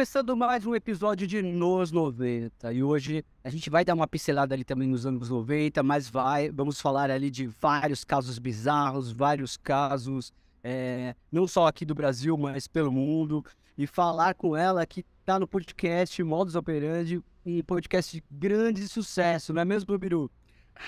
começando mais um episódio de Nos 90. E hoje a gente vai dar uma pincelada ali também nos anos 90, mas vai, vamos falar ali de vários casos bizarros, vários casos, é, não só aqui do Brasil, mas pelo mundo. E falar com ela que está no podcast Modus Operandi, um podcast de grande sucesso, não é mesmo, Biru?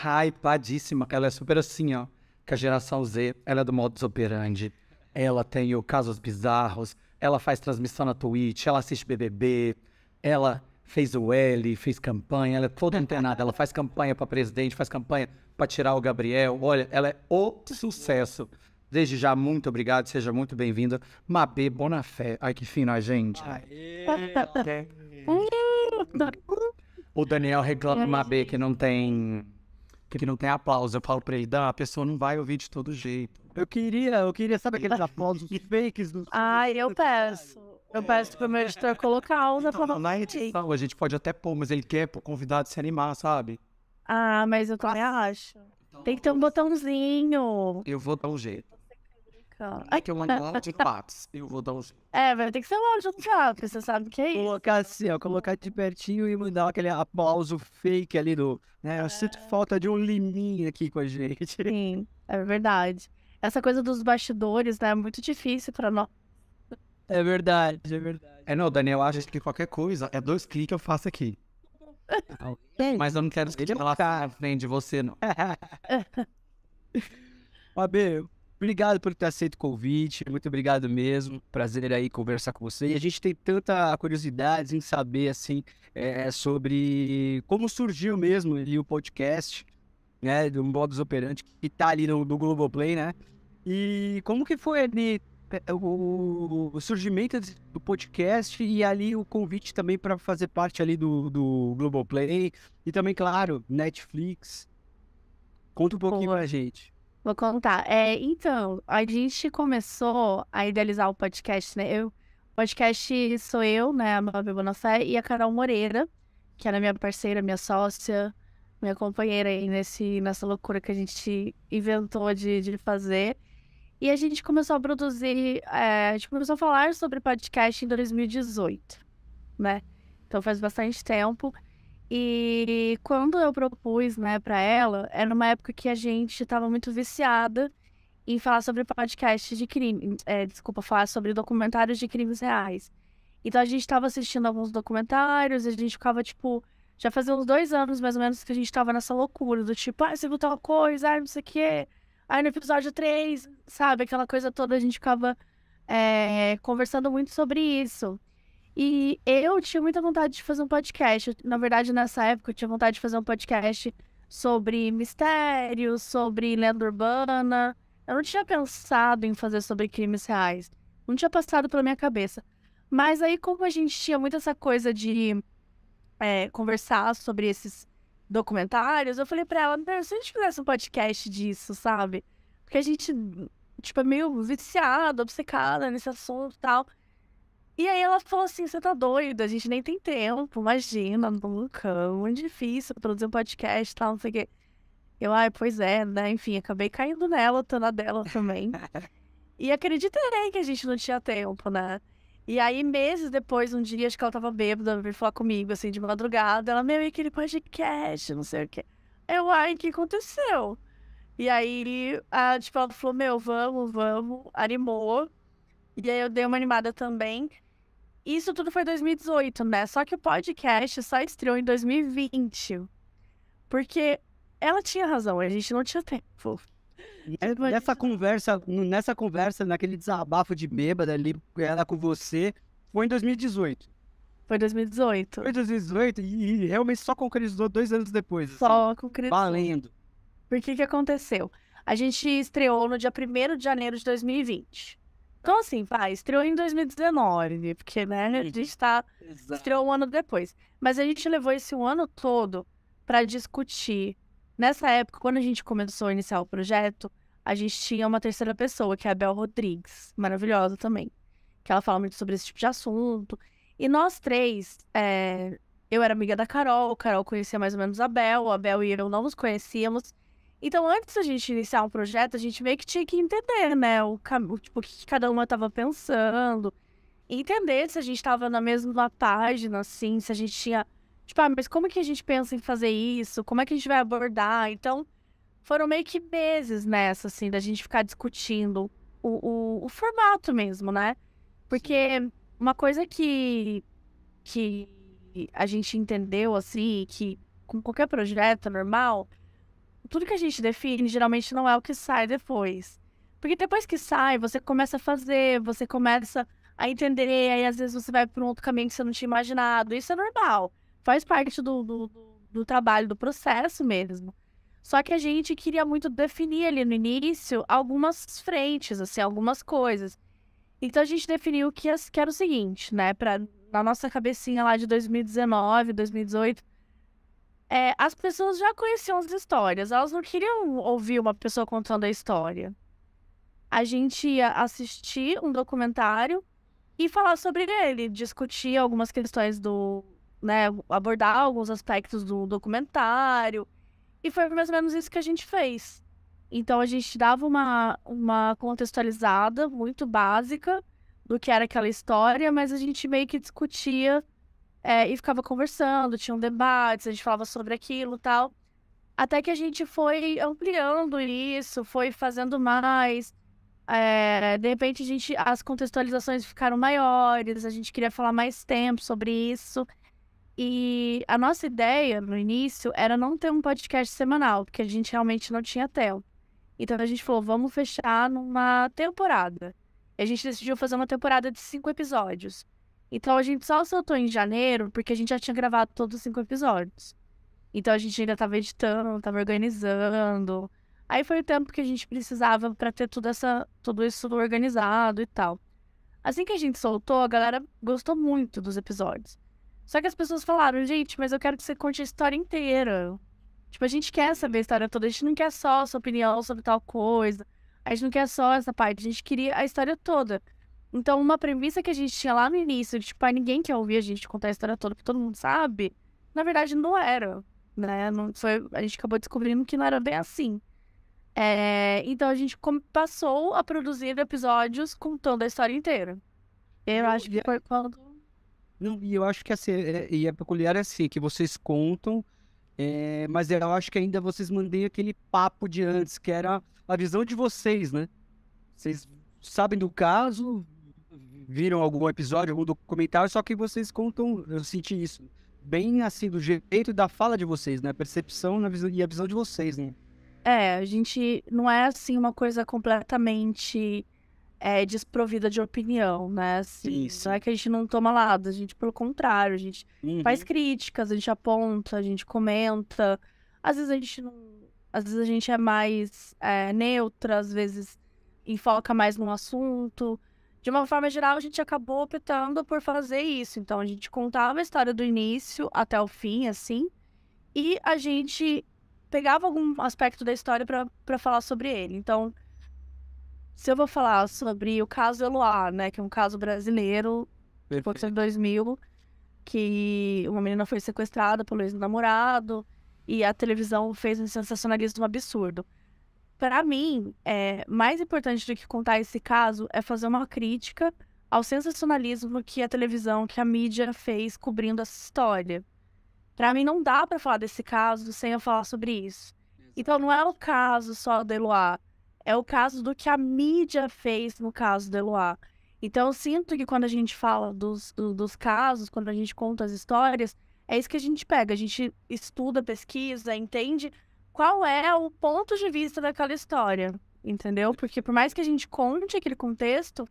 Hypadíssima, ela é super assim, ó. Que a geração Z, ela é do Modus Operandi. Ela tem o Casos Bizarros, ela faz transmissão na Twitch, ela assiste BBB, ela fez o L, fez campanha, ela é toda internada, ela faz campanha para presidente, faz campanha para tirar o Gabriel. Olha, ela é o sucesso. Desde já, muito obrigado, seja muito bem-vinda. Mabê Bonafé. Ai, que fina, gente. o Daniel reclama Mabê que não tem que não tem aplauso. Eu falo pra ele, a pessoa não vai ouvir de todo jeito. Eu queria, eu queria, sabe aqueles aplausos fakes dos. Ai, eu peço. Eu é. peço pro meu editor colocar uns então, aplausos. Na edição, a gente pode até pôr, mas ele quer pro convidado se animar, sabe? Ah, mas eu também acho. Então tem que ter um botãozinho. Eu vou dar um jeito. É que eu mando de patos. Eu vou dar um jeito. É, vai ter que ser um áudio do papo, você sabe o que é isso. Colocar assim, ó, colocar de pertinho e mandar aquele aplauso fake ali do. Né? Eu é. sinto falta de um liminha aqui com a gente. Sim, é verdade essa coisa dos bastidores, né? É muito difícil para nós. É verdade, é verdade. É, não, Daniel acha que qualquer coisa é dois cliques eu faço aqui. Mas eu não quero que é ela frente de você, não. AB obrigado por ter aceito o convite. Muito obrigado mesmo. Prazer aí conversar com você. E a gente tem tanta curiosidade em saber, assim, é, sobre como surgiu mesmo o podcast né? Do modus operandi que tá ali no, no Globoplay, né? E como que foi ali eh, o, o surgimento do podcast e ali o convite também para fazer parte ali do, do Globoplay e também, claro, Netflix. Conta um pouquinho para pra gente. Vou contar. É, então, a gente começou a idealizar o podcast, né? Eu, o podcast sou eu, né, a Mabel Bonafé, e a Carol Moreira, que era é minha parceira, minha sócia, minha companheira aí nesse, nessa loucura que a gente inventou de, de fazer. E a gente começou a produzir, é, a gente começou a falar sobre podcast em 2018, né? Então faz bastante tempo. E quando eu propus, né, para ela, era numa época que a gente estava muito viciada em falar sobre podcast de crime, é, desculpa, falar sobre documentários de crimes reais. Então a gente estava assistindo alguns documentários, a gente ficava tipo já fazia uns dois anos, mais ou menos, que a gente tava nessa loucura do tipo, ah, você viu tal coisa, ah, não sei o quê. Aí no episódio 3, sabe? Aquela coisa toda, a gente ficava é, conversando muito sobre isso. E eu tinha muita vontade de fazer um podcast. Na verdade, nessa época, eu tinha vontade de fazer um podcast sobre mistérios, sobre lenda urbana. Eu não tinha pensado em fazer sobre crimes reais. Não tinha passado pela minha cabeça. Mas aí, como a gente tinha muito essa coisa de é, conversar sobre esses documentários, eu falei para ela, se a gente fizesse um podcast disso, sabe? Porque a gente, tipo, é meio viciada, obcecada nesse assunto e tal. E aí ela falou assim, você tá doida, a gente nem tem tempo, imagina, no é muito difícil produzir um podcast e tal, não sei o quê. Eu, ai, pois é, né? Enfim, acabei caindo nela, tô na dela também. e acreditei que a gente não tinha tempo, né? E aí, meses depois, um dia, acho que ela tava bêbada, veio falar comigo, assim, de madrugada. Ela, meu, e aquele podcast, não sei o quê. Eu, ai, o que aconteceu? E aí, a, tipo, ela falou, meu, vamos, vamos, animou. E aí eu dei uma animada também. Isso tudo foi 2018, né? Só que o podcast só estreou em 2020. Porque ela tinha razão, a gente não tinha tempo. É nessa conversa, nessa conversa, naquele desabafo de bêbada ali, ela com você, foi em 2018. Foi 2018. Foi 2018 e, e realmente só concretizou dois anos depois. Assim. Só assim, concretizou. Valendo. Porque que aconteceu? A gente estreou no dia 1 de janeiro de 2020. Então, assim, vai, estreou em 2019, né? porque, né, a uhum. gente tá. Exato. Estreou um ano depois. Mas a gente levou esse um ano todo para discutir Nessa época, quando a gente começou a iniciar o projeto, a gente tinha uma terceira pessoa, que é a Bel Rodrigues, maravilhosa também, que ela fala muito sobre esse tipo de assunto. E nós três, é... eu era amiga da Carol, o Carol conhecia mais ou menos a Bel, a Bel e eu não nos conhecíamos. Então, antes da gente iniciar um projeto, a gente meio que tinha que entender, né, o, o tipo, o que cada uma estava pensando, entender se a gente estava na mesma página, assim, se a gente tinha Tipo, ah, mas como que a gente pensa em fazer isso? Como é que a gente vai abordar? Então, foram meio que meses nessa, assim, da gente ficar discutindo o, o, o formato mesmo, né? Porque uma coisa que, que a gente entendeu, assim, que com qualquer projeto normal, tudo que a gente define geralmente não é o que sai depois. Porque depois que sai, você começa a fazer, você começa a entender, aí às vezes você vai para um outro caminho que você não tinha imaginado. Isso é normal faz parte do, do, do trabalho, do processo mesmo. Só que a gente queria muito definir ali no início algumas frentes, assim, algumas coisas. Então a gente definiu que, as, que era o seguinte, né? Pra, na nossa cabecinha lá de 2019, 2018, é, as pessoas já conheciam as histórias, elas não queriam ouvir uma pessoa contando a história. A gente ia assistir um documentário e falar sobre ele, discutir algumas questões do, né, abordar alguns aspectos do documentário. E foi mais ou menos isso que a gente fez. Então a gente dava uma, uma contextualizada muito básica do que era aquela história, mas a gente meio que discutia é, e ficava conversando, tinham um debates, a gente falava sobre aquilo tal. Até que a gente foi ampliando isso, foi fazendo mais. É, de repente a gente, as contextualizações ficaram maiores, a gente queria falar mais tempo sobre isso. E a nossa ideia no início era não ter um podcast semanal, porque a gente realmente não tinha tempo. Então a gente falou, vamos fechar numa temporada. E a gente decidiu fazer uma temporada de cinco episódios. Então a gente só soltou em janeiro, porque a gente já tinha gravado todos os cinco episódios. Então a gente ainda estava editando, estava organizando. Aí foi o tempo que a gente precisava para ter tudo, essa, tudo isso organizado e tal. Assim que a gente soltou, a galera gostou muito dos episódios. Só que as pessoas falaram, gente, mas eu quero que você conte a história inteira. Tipo, a gente quer uhum. saber a história toda, a gente não quer só a sua opinião sobre tal coisa, a gente não quer só essa parte, a gente queria a história toda. Então, uma premissa que a gente tinha lá no início, de, tipo, ah, ninguém quer ouvir a gente contar a história toda, porque todo mundo sabe, na verdade não era, né? Não foi, a gente acabou descobrindo que não era bem assim. É, então, a gente passou a produzir episódios contando a história inteira. Eu, eu acho que foi quando não, e eu acho que assim, é, é e é peculiar é assim, que vocês contam, é, mas eu acho que ainda vocês mandem aquele papo de antes, que era a visão de vocês, né? Vocês sabem do caso, viram algum episódio, algum documentário, só que vocês contam, eu senti isso, bem assim, do jeito da fala de vocês, né? A percepção na visão, e a visão de vocês, né? É, a gente não é assim uma coisa completamente é desprovida de opinião, né? Assim, Isso. Não é que a gente não toma lado, a gente, pelo contrário, a gente uhum. faz críticas, a gente aponta, a gente comenta. Às vezes a gente não. Às vezes a gente é mais é, neutra, às vezes enfoca mais num assunto. De uma forma geral, a gente acabou optando por fazer isso. Então, a gente contava a história do início até o fim, assim, e a gente pegava algum aspecto da história para falar sobre ele. Então, se eu vou falar sobre o caso Eloá, né, que é um caso brasileiro, que em 2000, que uma menina foi sequestrada pelo ex-namorado e a televisão fez um sensacionalismo absurdo. Para mim, é, mais importante do que contar esse caso é fazer uma crítica ao sensacionalismo que a televisão, que a mídia fez cobrindo essa história. Para mim, não dá para falar desse caso sem eu falar sobre isso. Então, não é o caso só da Eloá é o caso do que a mídia fez no caso do Eloá. Então, eu sinto que quando a gente fala dos, do, dos casos, quando a gente conta as histórias, é isso que a gente pega. A gente estuda, pesquisa, entende qual é o ponto de vista daquela história, entendeu? Porque por mais que a gente conte aquele contexto,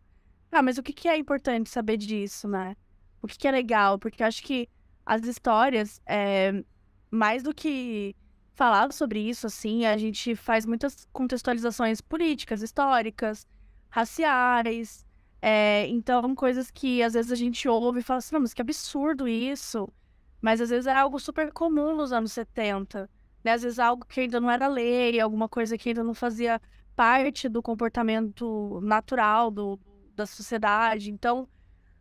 ah, mas o que, que é importante saber disso, né? O que, que é legal? Porque eu acho que as histórias, é, mais do que falado sobre isso, assim, a gente faz muitas contextualizações políticas, históricas, raciais, é, então coisas que às vezes a gente ouve e fala assim, mas que absurdo isso, mas às vezes era é algo super comum nos anos 70, né? às vezes é algo que ainda não era lei, alguma coisa que ainda não fazia parte do comportamento natural do, da sociedade, então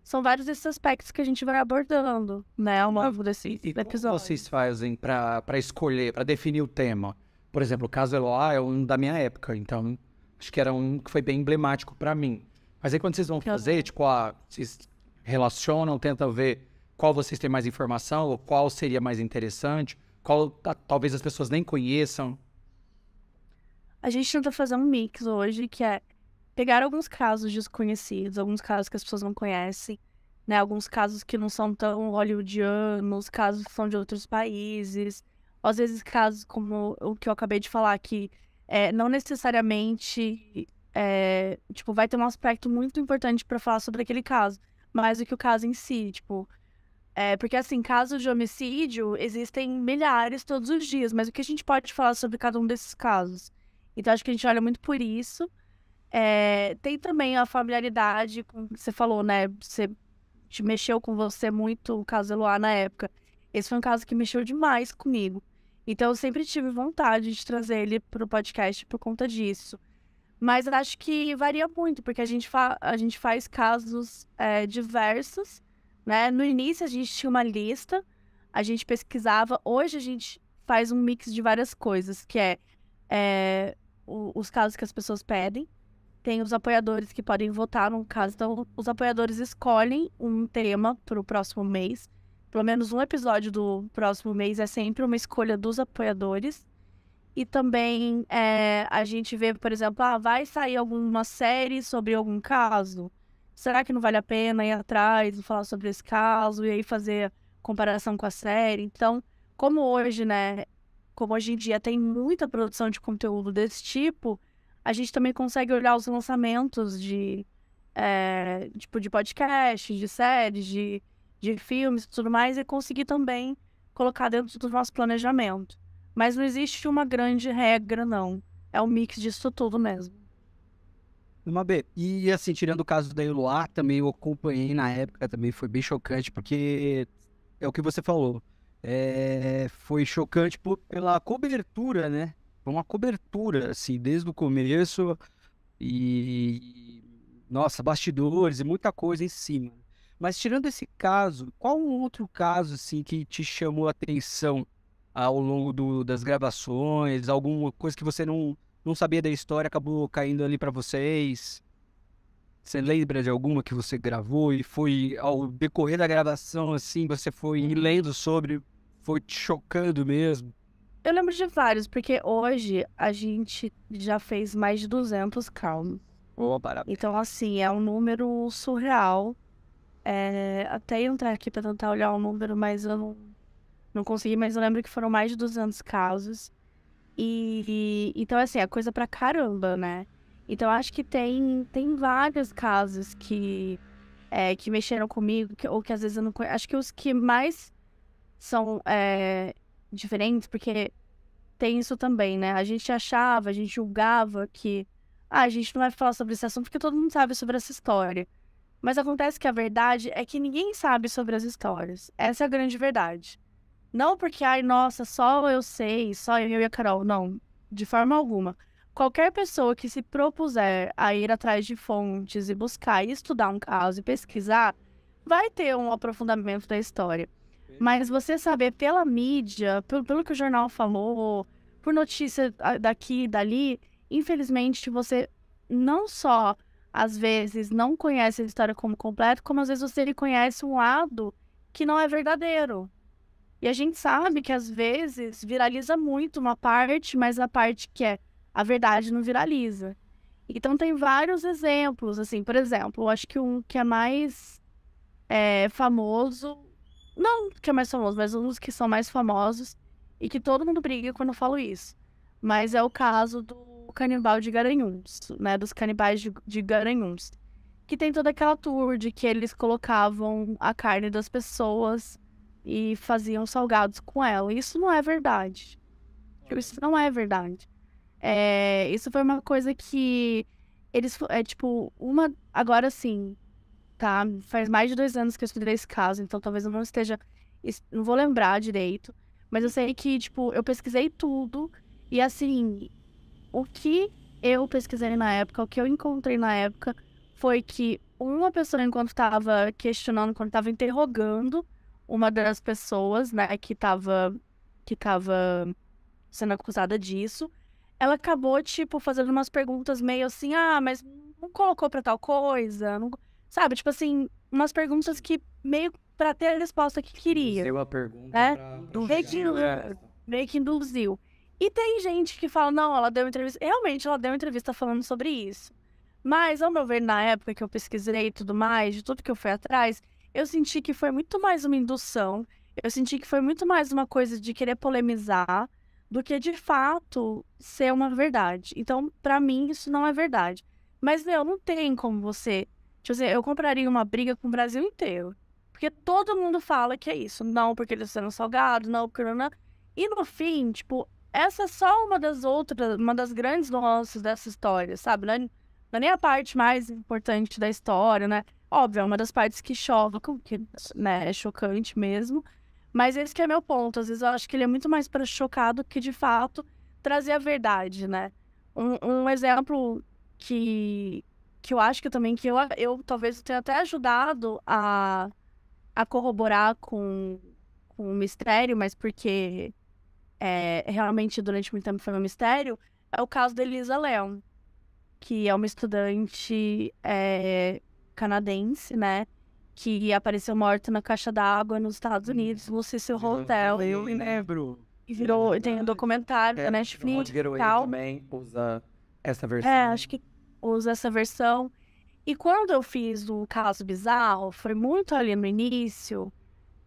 são vários desses aspectos que a gente vai abordando, né, ao longo desse e, episódio. Como vocês fazem para escolher, para definir o tema? Por exemplo, o caso Eloá é um da minha época, então acho que era um que foi bem emblemático para mim. Mas aí quando vocês vão fazer, tipo, a ah, vocês relacionam, tentam ver qual vocês têm mais informação, ou qual seria mais interessante, qual tá, talvez as pessoas nem conheçam. A gente tenta fazer um mix hoje, que é pegar alguns casos desconhecidos, alguns casos que as pessoas não conhecem, né? Alguns casos que não são tão hollywoodianos, casos que são de outros países. Às vezes casos como o que eu acabei de falar, que é, não necessariamente é, tipo, vai ter um aspecto muito importante para falar sobre aquele caso, mais do que o caso em si, tipo, é, porque assim, casos de homicídio existem milhares todos os dias, mas o que a gente pode falar sobre cada um desses casos? Então acho que a gente olha muito por isso, é, tem também a familiaridade, como você falou, né? Você te mexeu com você muito o caso Eloá na época. Esse foi um caso que mexeu demais comigo. Então eu sempre tive vontade de trazer ele para o podcast por conta disso. Mas eu acho que varia muito, porque a gente, fa a gente faz casos é, diversos. Né? No início a gente tinha uma lista, a gente pesquisava. Hoje a gente faz um mix de várias coisas, que é, é o, os casos que as pessoas pedem tem os apoiadores que podem votar no caso. Então, os apoiadores escolhem um tema para o próximo mês. Pelo menos um episódio do próximo mês é sempre uma escolha dos apoiadores. E também é, a gente vê, por exemplo, ah, vai sair alguma série sobre algum caso? Será que não vale a pena ir atrás e falar sobre esse caso e aí fazer comparação com a série? Então, como hoje, né? Como hoje em dia tem muita produção de conteúdo desse tipo, a gente também consegue olhar os lançamentos de, é, tipo, de podcasts, de séries, de, de filmes e tudo mais, e conseguir também colocar dentro do nosso planejamento. Mas não existe uma grande regra, não. É um mix disso tudo mesmo. Uma B. E assim, tirando o caso da Eloá, também eu acompanhei na época, também foi bem chocante, porque é o que você falou. É, foi chocante por, pela cobertura, né? uma cobertura, assim, desde o começo e, nossa, bastidores e muita coisa em cima. Mas tirando esse caso, qual um outro caso, assim, que te chamou a atenção ao longo do, das gravações? Alguma coisa que você não, não sabia da história acabou caindo ali para vocês? Você lembra de alguma que você gravou e foi ao decorrer da gravação assim, você foi lendo sobre, foi te chocando mesmo? Eu lembro de vários, porque hoje a gente já fez mais de 200 calmos. Oh, parabéns. Então, assim, é um número surreal. É, até entrar aqui para tentar olhar o número, mas eu não, não consegui. Mas eu lembro que foram mais de 200 casos. E, e então, assim, é coisa pra caramba, né? Então, acho que tem, tem vários casos que, é, que mexeram comigo, que, ou que às vezes eu não conheço. Acho que os que mais são é, diferentes, porque tem isso também, né? A gente achava, a gente julgava que ah, a gente não vai falar sobre esse assunto porque todo mundo sabe sobre essa história. Mas acontece que a verdade é que ninguém sabe sobre as histórias. Essa é a grande verdade. Não porque, ai, nossa, só eu sei, só eu e a Carol. Não, de forma alguma. Qualquer pessoa que se propuser a ir atrás de fontes e buscar e estudar um caso e pesquisar, vai ter um aprofundamento da história. Mas você saber pela mídia, pelo, pelo que o jornal falou, por notícia ah, daqui e dali, infelizmente você não só às vezes não conhece a história como completa, como às vezes você conhece um lado que não é verdadeiro. E a gente sabe que às vezes viraliza muito uma parte, mas a parte que é a verdade não viraliza. Então tem vários exemplos, assim, por exemplo, eu acho que um que é mais é, famoso não que é mais famoso, mas um dos que são mais famosos e que todo mundo briga quando eu falo isso. Mas é o caso do canibal de Garanhuns, né? Dos canibais de, de Garanhuns. Que tem toda aquela tour de que eles colocavam a carne das pessoas e faziam salgados com ela. Isso não é verdade. Isso não é verdade. É, isso foi uma coisa que eles é tipo uma agora sim tá? Faz mais de dois anos que eu estudei esse caso, então talvez eu não esteja. Não vou lembrar direito. Mas eu sei que, tipo, eu pesquisei tudo. E assim, o que eu pesquisei na época, o que eu encontrei na época, foi que uma pessoa, enquanto estava questionando, quando estava interrogando uma das pessoas, né, que estava que tava sendo acusada disso, ela acabou, tipo, fazendo umas perguntas meio assim, ah, mas não colocou pra tal coisa, não Sabe? Tipo assim, umas perguntas que meio para ter a resposta que queria. Deu a pergunta. Né? meio, que, meio que induziu. E tem gente que fala, não, ela deu entrevista. Realmente, ela deu entrevista falando sobre isso. Mas, ao meu ver, na época que eu pesquisei e tudo mais, de tudo que eu fui atrás, eu senti que foi muito mais uma indução. Eu senti que foi muito mais uma coisa de querer polemizar do que de fato ser uma verdade. Então, para mim, isso não é verdade. Mas, meu, não tem como você Tipo assim, eu compraria uma briga com o Brasil inteiro. Porque todo mundo fala que é isso. Não porque eles está sendo não porque não, não. E no fim, tipo, essa é só uma das outras, uma das grandes nuances dessa história, sabe? Não é, não é nem a parte mais importante da história, né? Óbvio, é uma das partes que chocam, que né, é chocante mesmo. Mas esse que é meu ponto. Às vezes eu acho que ele é muito mais para chocar do que, de fato, trazer a verdade, né? Um, um exemplo que, que eu acho que também que eu, eu talvez tenha até ajudado a, a corroborar com, com o mistério, mas porque é, realmente durante muito tempo foi um mistério, é o caso da Elisa Leon, que é uma estudante é, canadense, né? Que apareceu morta na caixa d'água nos Estados hum. Unidos, no seu Hotel. Eu me lembro. E virou, tem um documentário é, da Netflix. O tal. também usa essa é, versão. É, acho que usa essa versão. E quando eu fiz um caso bizarro, foi muito ali no início,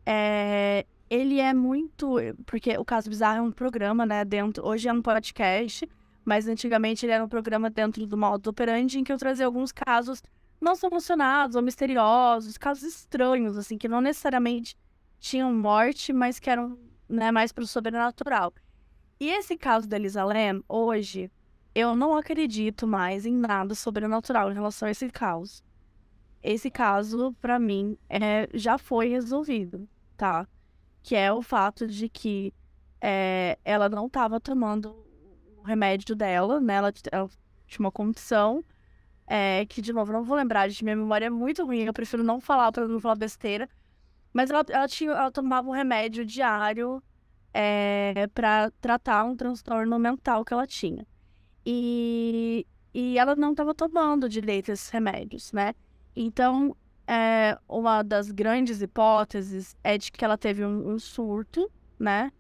é, ele é muito. Porque o Caso Bizarro é um programa, né? Dentro, hoje é um podcast, mas antigamente ele era um programa dentro do modo operandi em que eu trazia alguns casos não solucionados ou misteriosos, casos estranhos, assim, que não necessariamente tinham morte, mas que eram né, mais para o sobrenatural. E esse caso da Elisa Lam, hoje, eu não acredito mais em nada sobrenatural em relação a esse caso. Esse caso, para mim, é, já foi resolvido, tá? Que é o fato de que é, ela não estava tomando o remédio dela, né? Ela, ela tinha uma condição é, que, de novo, não vou lembrar, gente, minha memória é muito ruim, eu prefiro não falar para não falar besteira. Mas ela, ela, tinha, ela tomava um remédio diário é, para tratar um transtorno mental que ela tinha. E, e ela não estava tomando direito esses remédios, né? Então, é, uma das grandes hipóteses é de que ela teve um, um surto, né?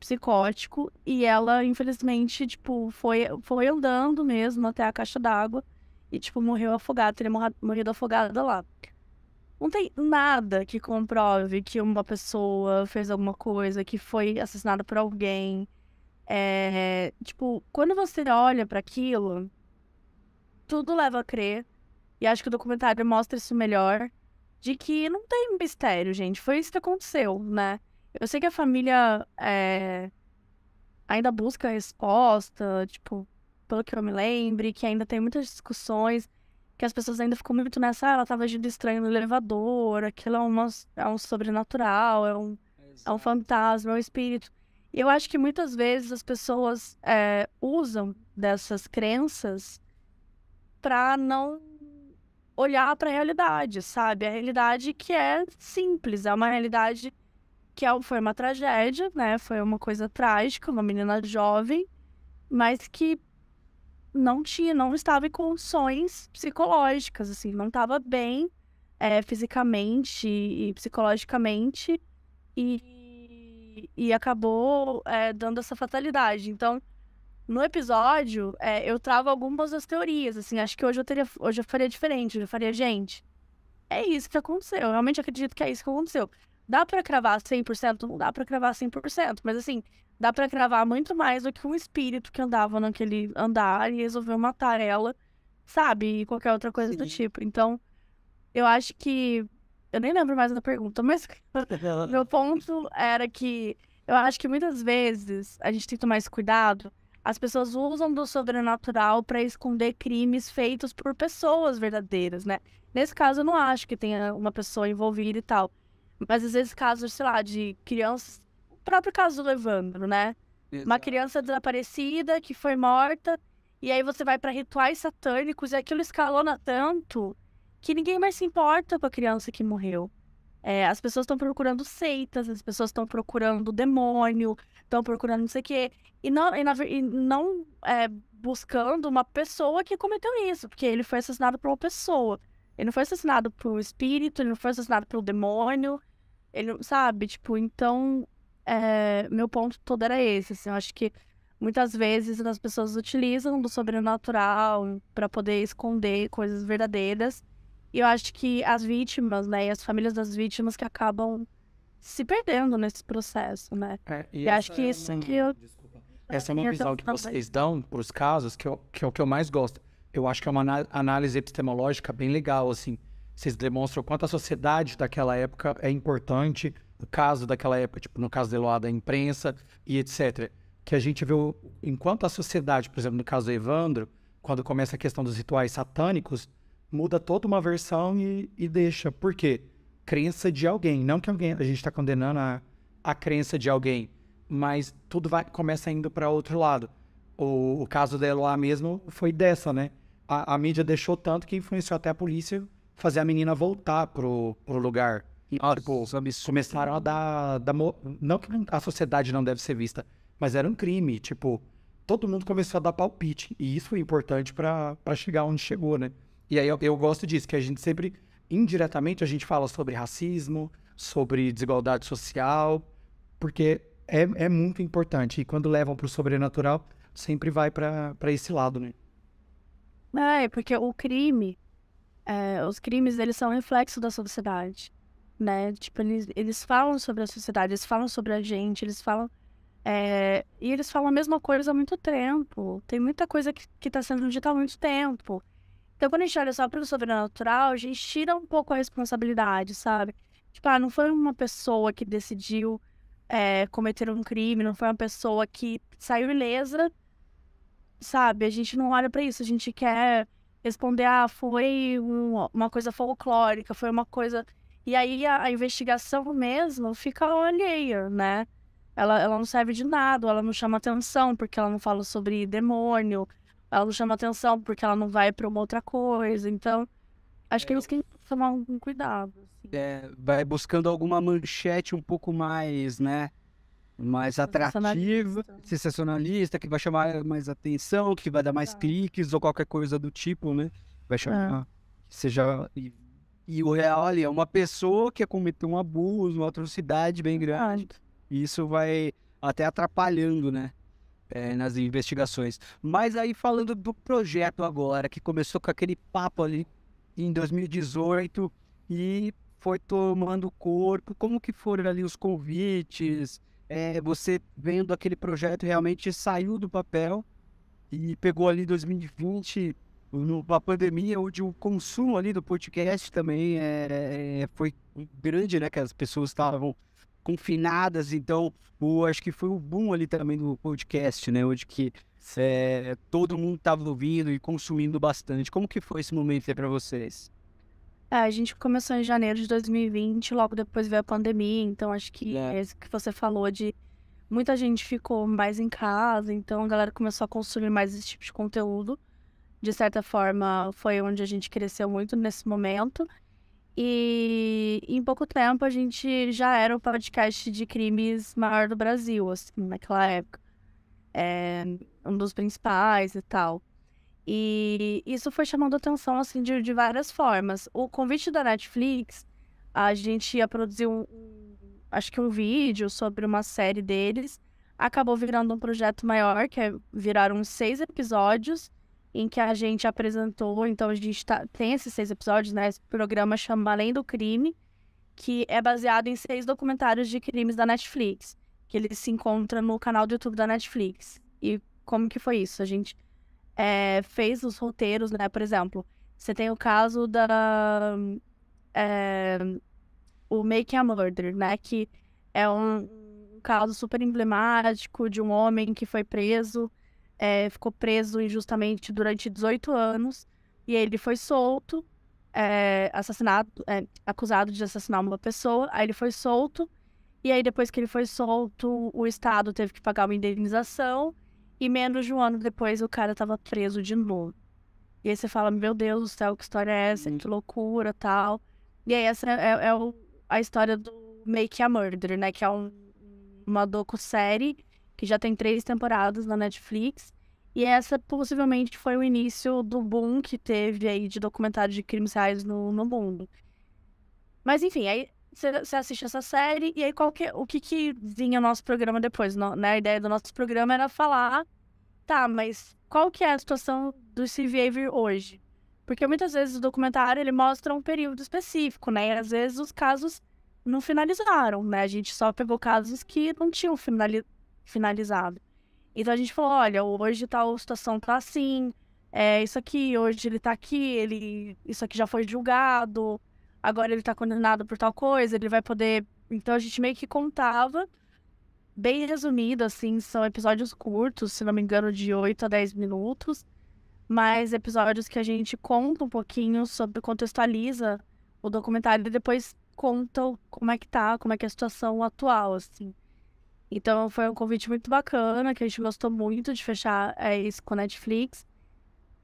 Psicótico, e ela, infelizmente, tipo, foi, foi andando mesmo até a caixa d'água e, tipo, morreu afogada, teria morrido afogada lá. Não tem nada que comprove que uma pessoa fez alguma coisa, que foi assassinada por alguém, é, tipo, quando você olha para aquilo, tudo leva a crer, e acho que o documentário mostra isso melhor, de que não tem mistério, gente. Foi isso que aconteceu, né? Eu sei que a família é, ainda busca resposta, tipo, pelo que eu me lembre, que ainda tem muitas discussões, que as pessoas ainda ficam muito nessa, ah, ela tava agindo estranho no elevador, aquilo é, uma, é um sobrenatural, é um, é um fantasma, é um espírito. E eu acho que muitas vezes as pessoas é, usam dessas crenças para não olhar para a realidade, sabe? A realidade que é simples, é uma realidade que é, foi uma tragédia, né? Foi uma coisa trágica, uma menina jovem, mas que não tinha, não estava em condições psicológicas, assim, não estava bem é, fisicamente e psicologicamente. E e, acabou é, dando essa fatalidade. Então, no episódio, é, eu trago algumas das teorias, assim, acho que hoje eu, teria, hoje eu faria diferente, eu faria, gente, é isso que aconteceu, eu realmente acredito que é isso que aconteceu. Dá para cravar 100%? Não dá para cravar 100%, mas assim, dá para cravar muito mais do que um espírito que andava naquele andar e resolveu matar ela, sabe? E qualquer outra coisa Sim. do tipo. Então, eu acho que eu nem lembro mais da pergunta, mas meu ponto era que eu acho que muitas vezes a gente tem que tomar esse cuidado. As pessoas usam do sobrenatural para esconder crimes feitos por pessoas verdadeiras, né? Nesse caso, eu não acho que tenha uma pessoa envolvida e tal. Mas às vezes casos, sei lá, de crianças. O próprio caso do Evandro, né? Exato. Uma criança desaparecida que foi morta. E aí você vai para rituais satânicos e aquilo escalona tanto que ninguém mais se importa com a criança que morreu. É, as pessoas estão procurando seitas, as pessoas estão procurando demônio, estão procurando não sei o quê. E não, e na, e não é, buscando uma pessoa que cometeu isso, porque ele foi assassinado por uma pessoa. Ele não foi assassinado por um espírito, ele não foi assassinado pelo demônio. Ele não, sabe? Tipo, então, é, meu ponto todo era esse. Assim, eu acho que muitas vezes as pessoas utilizam do sobrenatural para poder esconder coisas verdadeiras e eu acho que as vítimas, né, e as famílias das vítimas que acabam se perdendo nesse processo, né? É, e, e acho que é isso uma... que eu... Desculpa. Ah, essa é uma visão que vocês dão para os casos, que, eu, que é o que eu mais gosto. Eu acho que é uma análise epistemológica bem legal, assim. Vocês demonstram quanto a sociedade daquela época é importante, o caso daquela época, tipo, no caso de Eloada, a imprensa e etc. Que a gente viu, enquanto a sociedade, por exemplo, no caso do Evandro, quando começa a questão dos rituais satânicos, muda toda uma versão e, e deixa. Por quê? Crença de alguém. Não que alguém. A gente está condenando a, a crença de alguém. Mas tudo vai, começa indo para outro lado. O, o caso dela lá mesmo foi dessa, né? A, a, mídia deixou tanto que influenciou até a polícia fazer a menina voltar pro, pro lugar. E, ah, tipo, é começaram a dar, dar. Não que a sociedade não deve ser vista, mas era um crime. Tipo, todo mundo começou a dar palpite. E isso foi importante para chegar onde chegou, né? E aí eu, eu gosto disso, que a gente sempre, indiretamente, a gente fala sobre racismo, sobre desigualdade social, porque é, é muito importante. E quando levam para o sobrenatural, sempre vai para esse lado, né? É, porque o crime, é, os crimes, eles são reflexo da sociedade, né? Tipo, eles, eles falam sobre a sociedade, eles falam sobre a gente, eles falam... É, e eles falam a mesma coisa há muito tempo. Tem muita coisa que está sendo dita há muito tempo. Então, quando a gente olha só para o sobrenatural, a gente tira um pouco a responsabilidade, sabe? Tipo, ah, não foi uma pessoa que decidiu é, cometer um crime, não foi uma pessoa que saiu ilesa, sabe? A gente não olha para isso, a gente quer responder, ah, foi uma coisa folclórica, foi uma coisa. E aí a, a investigação mesmo fica alheia, né? Ela, ela não serve de nada, ela não chama atenção, porque ela não fala sobre demônio, ela não chama atenção porque ela não vai para uma outra coisa. Então, acho é. é. que eles têm que tomar um cuidado. Assim. É, vai buscando alguma manchete um pouco mais, né? Mais atrativa, sensacionalista, que vai chamar mais atenção, que vai dar mais cliques ou qualquer coisa do tipo, né? Vai é. chamar. Seja. E, e o real ali é uma pessoa que cometeu um abuso, uma atrocidade bem grande. E isso vai até atrapalhando, né? é, nas investigações. Mas aí falando do projeto agora, que começou com aquele papo ali em 2018 e foi tomando corpo, como que foram ali os convites, é, você vendo aquele projeto realmente saiu do papel e pegou ali 2020 numa pandemia onde o consumo ali do podcast também é, é, foi grande, né? Que as pessoas estavam confinadas, então o, acho que foi o boom ali também do podcast, né? Onde que é, todo mundo estava ouvindo e consumindo bastante. Como que foi esse momento aí para vocês? É, a gente começou em janeiro de 2020, logo depois veio a pandemia, então acho que é. é isso que você falou de muita gente ficou mais em casa, então a galera começou a consumir mais esse tipo de conteúdo. De certa forma, foi onde a gente cresceu muito nesse momento. E em pouco tempo a gente já era o podcast de crimes maior do Brasil, assim, naquela época. É, um dos principais e tal. E isso foi chamando atenção, assim, de, de várias formas. O convite da Netflix, a gente ia produzir um, acho que um vídeo sobre uma série deles. Acabou virando um projeto maior, que é, viraram seis episódios em que a gente apresentou, então a gente tá, tem esses seis episódios, né? Esse programa chama Além do Crime, que é baseado em seis documentários de crimes da Netflix, que ele se encontra no canal do YouTube da Netflix. E como que foi isso? A gente é, fez os roteiros, né? Por exemplo, você tem o caso da... É, o Make a Murder, né? Que é um caso super emblemático de um homem que foi preso é, ficou preso injustamente durante 18 anos e ele foi solto, é, assassinado, é, acusado de assassinar uma pessoa, aí ele foi solto e aí depois que ele foi solto, o Estado teve que pagar uma indenização e menos de um ano depois o cara estava preso de novo. E aí você fala, meu Deus do céu, que história é essa? Que uhum. loucura, tal. E aí essa é, é, é o, a história do Make a Murder, né? Que é um, uma docu-série que já tem três temporadas na Netflix. E essa possivelmente foi o início do boom que teve aí de documentários de crimes reais no, no mundo. Mas enfim, aí você assiste essa série e aí qual que, o que, que vinha o nosso programa depois? No, né? A ideia do nosso programa era falar, tá, mas qual que é a situação do Behavior hoje? Porque muitas vezes o documentário ele mostra um período específico, né? E às vezes os casos não finalizaram, né? A gente só pegou casos que não tinham finali finalizado. Então a gente falou, olha, hoje tal situação tá assim, é isso aqui, hoje ele tá aqui, ele isso aqui já foi julgado, agora ele tá condenado por tal coisa, ele vai poder. Então a gente meio que contava, bem resumido, assim, são episódios curtos, se não me engano, de 8 a 10 minutos, mas episódios que a gente conta um pouquinho sobre, contextualiza o documentário e depois conta como é que tá, como é que é a situação atual, assim. Então foi um convite muito bacana, que a gente gostou muito de fechar é, isso com a Netflix.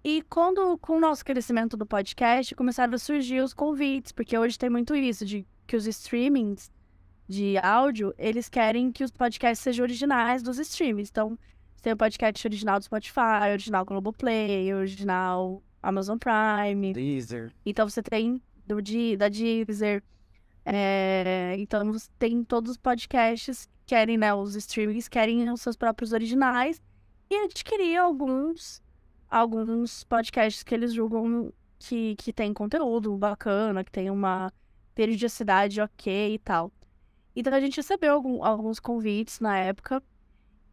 E quando, com o nosso crescimento do podcast, começaram a surgir os convites, porque hoje tem muito isso, de que os streamings de áudio, eles querem que os podcasts sejam originais dos streams. Então, tem o podcast original do Spotify, original Globoplay, original Amazon Prime. Deezer. Então você tem do, da Deezer. É, então tem todos os podcasts querem, né? Os streamings querem os seus próprios originais e adquirir alguns, alguns podcasts que eles julgam que, que tem conteúdo bacana, que tem uma periodicidade ok e tal. Então a gente recebeu algum, alguns convites na época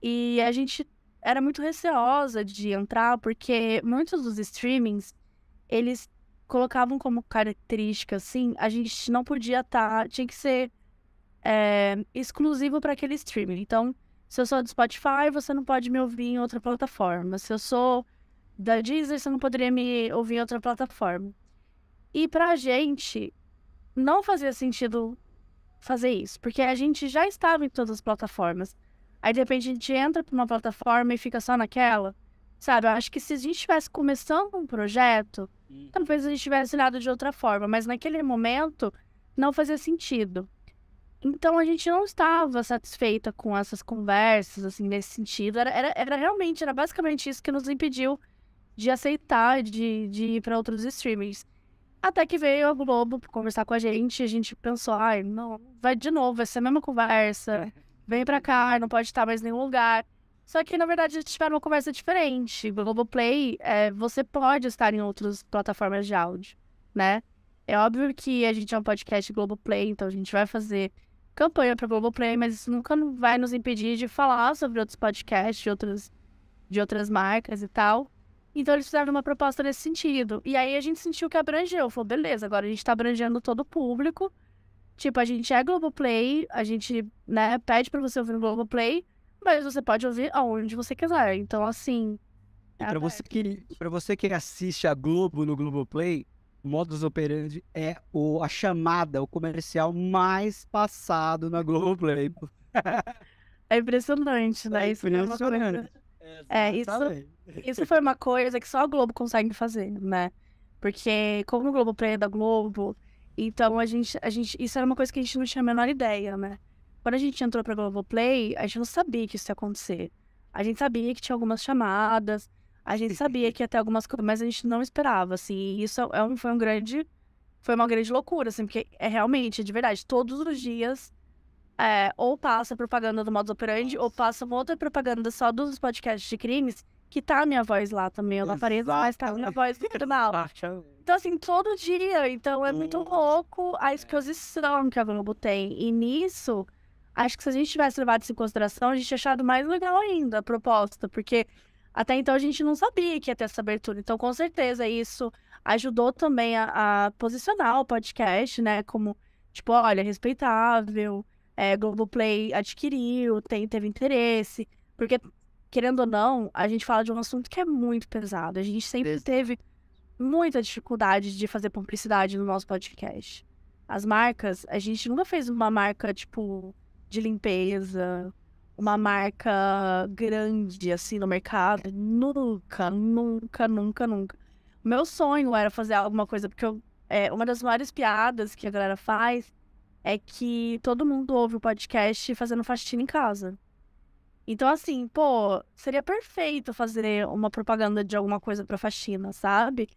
e a gente era muito receosa de entrar porque muitos dos streamings eles colocavam como característica assim, a gente não podia estar, tá, tinha que ser é, exclusivo para aquele streaming. Então, se eu sou do Spotify, você não pode me ouvir em outra plataforma. Se eu sou da Disney, você não poderia me ouvir em outra plataforma. E para a gente, não fazia sentido fazer isso, porque a gente já estava em todas as plataformas. Aí, de repente, a gente entra para uma plataforma e fica só naquela. Sabe, eu acho que se a gente estivesse começando um projeto, hum. talvez a gente tivesse olhado de outra forma, mas naquele momento não fazia sentido. Então a gente não estava satisfeita com essas conversas, assim, nesse sentido. Era, era, era realmente, era basicamente isso que nos impediu de aceitar, de, de ir para outros streamings. Até que veio a Globo conversar com a gente, a gente pensou, ai, não, vai de novo, vai ser é a mesma conversa, é. vem para cá, não pode estar mais em nenhum lugar. Só que, na verdade, eles tiveram uma conversa diferente. Globoplay, é, você pode estar em outras plataformas de áudio, né? É óbvio que a gente é um podcast Globoplay, então a gente vai fazer campanha para Globoplay, mas isso nunca vai nos impedir de falar sobre outros podcasts, de outras, de outras marcas e tal. Então eles fizeram uma proposta nesse sentido. E aí a gente sentiu que abrangeu. Falou, beleza, agora a gente está abrangendo todo o público. Tipo, a gente é Globoplay, a gente, né, pede para você ouvir no Globoplay, mas você pode ouvir aonde você quiser. Então, assim. É para você, que, você que assiste a Globo no Globoplay, modus operandi é o, a chamada, o comercial mais passado na Globoplay. É impressionante, né? É isso impressionante. É, é isso, isso foi uma coisa que só a Globo consegue fazer, né? Porque como o Globoplay é da Globo, então a gente, a gente. Isso era uma coisa que a gente não tinha a menor ideia, né? Quando a gente entrou pra Globoplay, a gente não sabia que isso ia acontecer. A gente sabia que tinha algumas chamadas, a gente sabia que ia ter algumas coisas, mas a gente não esperava, assim. E isso é um, foi um grande. Foi uma grande loucura, assim, porque é realmente, de verdade, todos os dias é, ou passa propaganda do modus operandi, Nossa. ou passa uma outra propaganda só dos podcasts de crimes, que tá a minha voz lá também. Eu não apareço, mas tá a minha voz no canal. Então, assim, todo dia. Então, é muito louco a exposição que a Globo tem. E nisso, acho que se a gente tivesse levado isso em consideração, a gente tinha achado mais legal ainda a proposta, porque até então a gente não sabia que ia ter essa abertura. Então, com certeza, isso ajudou também a, a posicionar o podcast, né? Como, tipo, olha, respeitável, é, Globoplay adquiriu, tem, teve interesse. Porque, querendo ou não, a gente fala de um assunto que é muito pesado. A gente sempre teve muita dificuldade de fazer publicidade no nosso podcast. As marcas, a gente nunca fez uma marca, tipo, de limpeza, uma marca grande assim no mercado. Nunca, nunca, nunca, nunca. Meu sonho era fazer alguma coisa, porque eu, é, uma das maiores piadas que a galera faz é que todo mundo ouve o podcast fazendo faxina em casa. Então, assim, pô, seria perfeito fazer uma propaganda de alguma coisa pra faxina, sabe?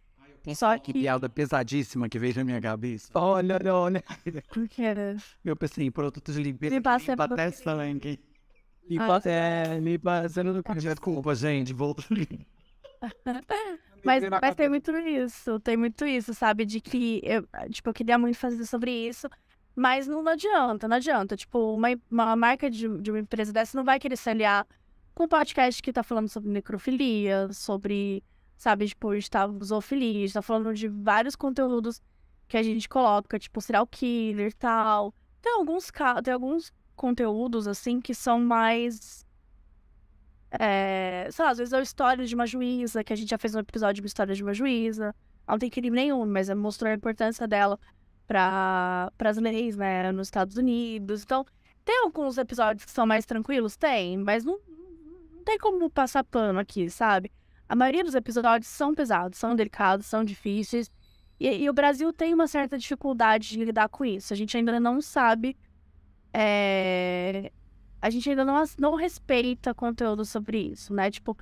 Só que... que piada pesadíssima que veio na minha cabeça. Olha, olha, olha. Por que era? Eu pensei em produtos limpeza, limpa até sangue. Me, ah. passe, é, me passando no Desculpa, gente, volto. mas, mas tem muito isso, tem muito isso, sabe? De que eu, tipo, eu queria muito fazer sobre isso, mas não, adianta, não adianta. Tipo, uma, uma marca de, de uma empresa dessa não vai querer se aliar com um podcast que tá falando sobre necrofilia, sobre, sabe, tipo, tá gente tá falando de vários conteúdos que a gente coloca, tipo, serial killer e tal. Tem alguns, tem alguns conteúdos, assim, que são mais. É, sei lá, às vezes é a história de uma juíza, que a gente já fez um episódio de uma história de uma juíza. Não tem crime nenhum, mas é mostrou a importância dela para as leis, né, nos Estados Unidos. Então, tem alguns episódios que são mais tranquilos? Tem, mas não, não tem como passar pano aqui, sabe? A maioria dos episódios são pesados, são delicados, são difíceis. E, e, o Brasil tem uma certa dificuldade de lidar com isso. A gente ainda não sabe é... a gente ainda não, não respeita conteúdo sobre isso, né? Tipo,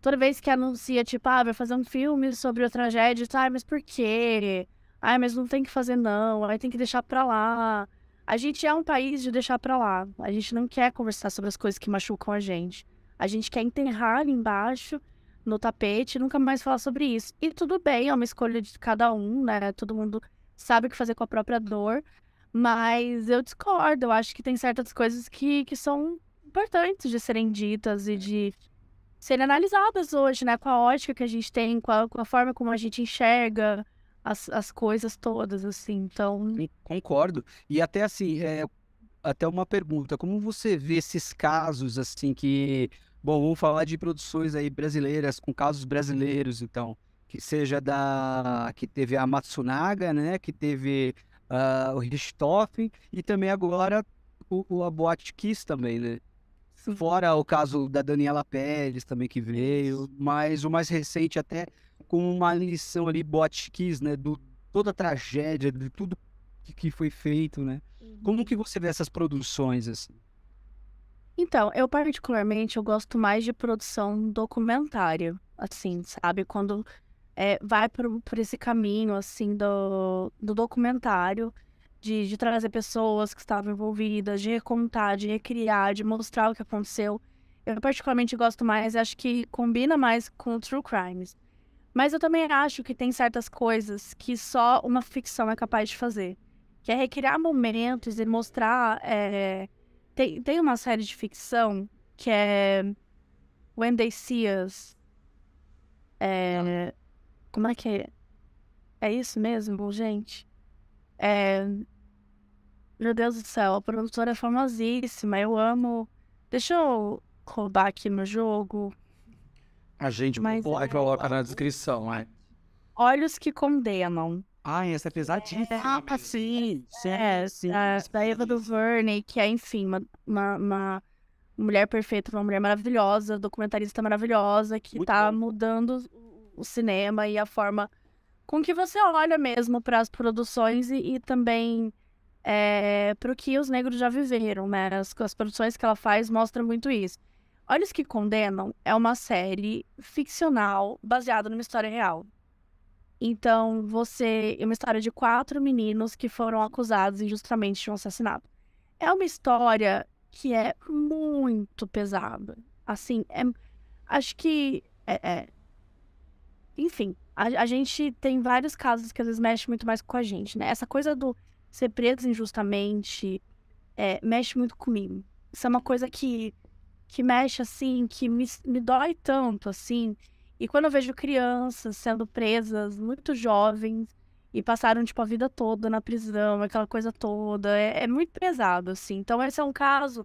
toda vez que anuncia, tipo, ah, vai fazer um filme sobre a tragédia, tá, mas por quê? Ah, mas não tem que fazer não, aí tem que deixar pra lá. A gente é um país de deixar pra lá. A gente não quer conversar sobre as coisas que machucam a gente. A gente quer enterrar ali embaixo, no tapete, e nunca mais falar sobre isso. E tudo bem, é uma escolha de cada um, né? Todo mundo sabe o que fazer com a própria dor. Mas eu discordo, eu acho que tem certas coisas que, que são importantes de serem ditas e de serem analisadas hoje, né? Com a ótica que a gente tem, com a, com a forma como a gente enxerga as, as coisas todas, assim, então... Concordo. E até assim, é, até uma pergunta, como você vê esses casos, assim, que... Bom, vamos falar de produções aí brasileiras, com casos brasileiros, então. Que seja da... que teve a Matsunaga, né? Que teve uh, ah, o Richthofen e também agora o, o Aboat Kiss também, né? Fora o caso da Daniela Pérez também que veio, mas o mais recente até com uma lição ali Botkiss, né, do toda a tragédia, de tudo que foi feito, né? Uhum. Como que você vê essas produções assim? Então, eu particularmente eu gosto mais de produção documentária, assim, sabe? Quando é, vai por, por esse caminho, assim, do, do documentário, de, de trazer pessoas que estavam envolvidas, de recontar, de recriar, de mostrar o que aconteceu. Eu particularmente gosto mais, acho que combina mais com o True Crimes. Mas eu também acho que tem certas coisas que só uma ficção é capaz de fazer. Que é recriar momentos e mostrar. É... Tem, tem uma série de ficção que é When They See Us. É... Como é que é? É isso mesmo, gente? É... Meu Deus do céu, a produtora é famosíssima, eu amo. Deixa eu roubar aqui meu jogo. A gente Mas, é... coloca na descrição, é. Olhos que condenam. Ah, essa é, é pesadíssima. Ah, é, ah, sim, sim. É, sim, da, sim. do Eva que é, enfim, uma, uma, uma, mulher perfeita, uma mulher maravilhosa, documentarista maravilhosa, que Muito tá bom. mudando o cinema e a forma com que você olha mesmo para as produções e, e também é, para o que os negros já viveram, né? As, as produções que ela faz mostram muito isso. Olhos que Condenam é uma série ficcional baseada numa história real. Então, você. É uma história de quatro meninos que foram acusados injustamente de um assassinato. É uma história que é muito pesada. Assim, é, acho que é, é, enfim, a, a, gente tem vários casos que às vezes mexe muito mais com a gente, né? Essa coisa do ser preso injustamente é, mexe muito comigo. Isso é uma coisa que, que mexe, assim, que me, me dói tanto, assim. E quando eu vejo crianças sendo presas, muito jovens, e passaram, tipo, a vida toda na prisão, aquela coisa toda, é, é muito pesado, assim. Então, esse é um caso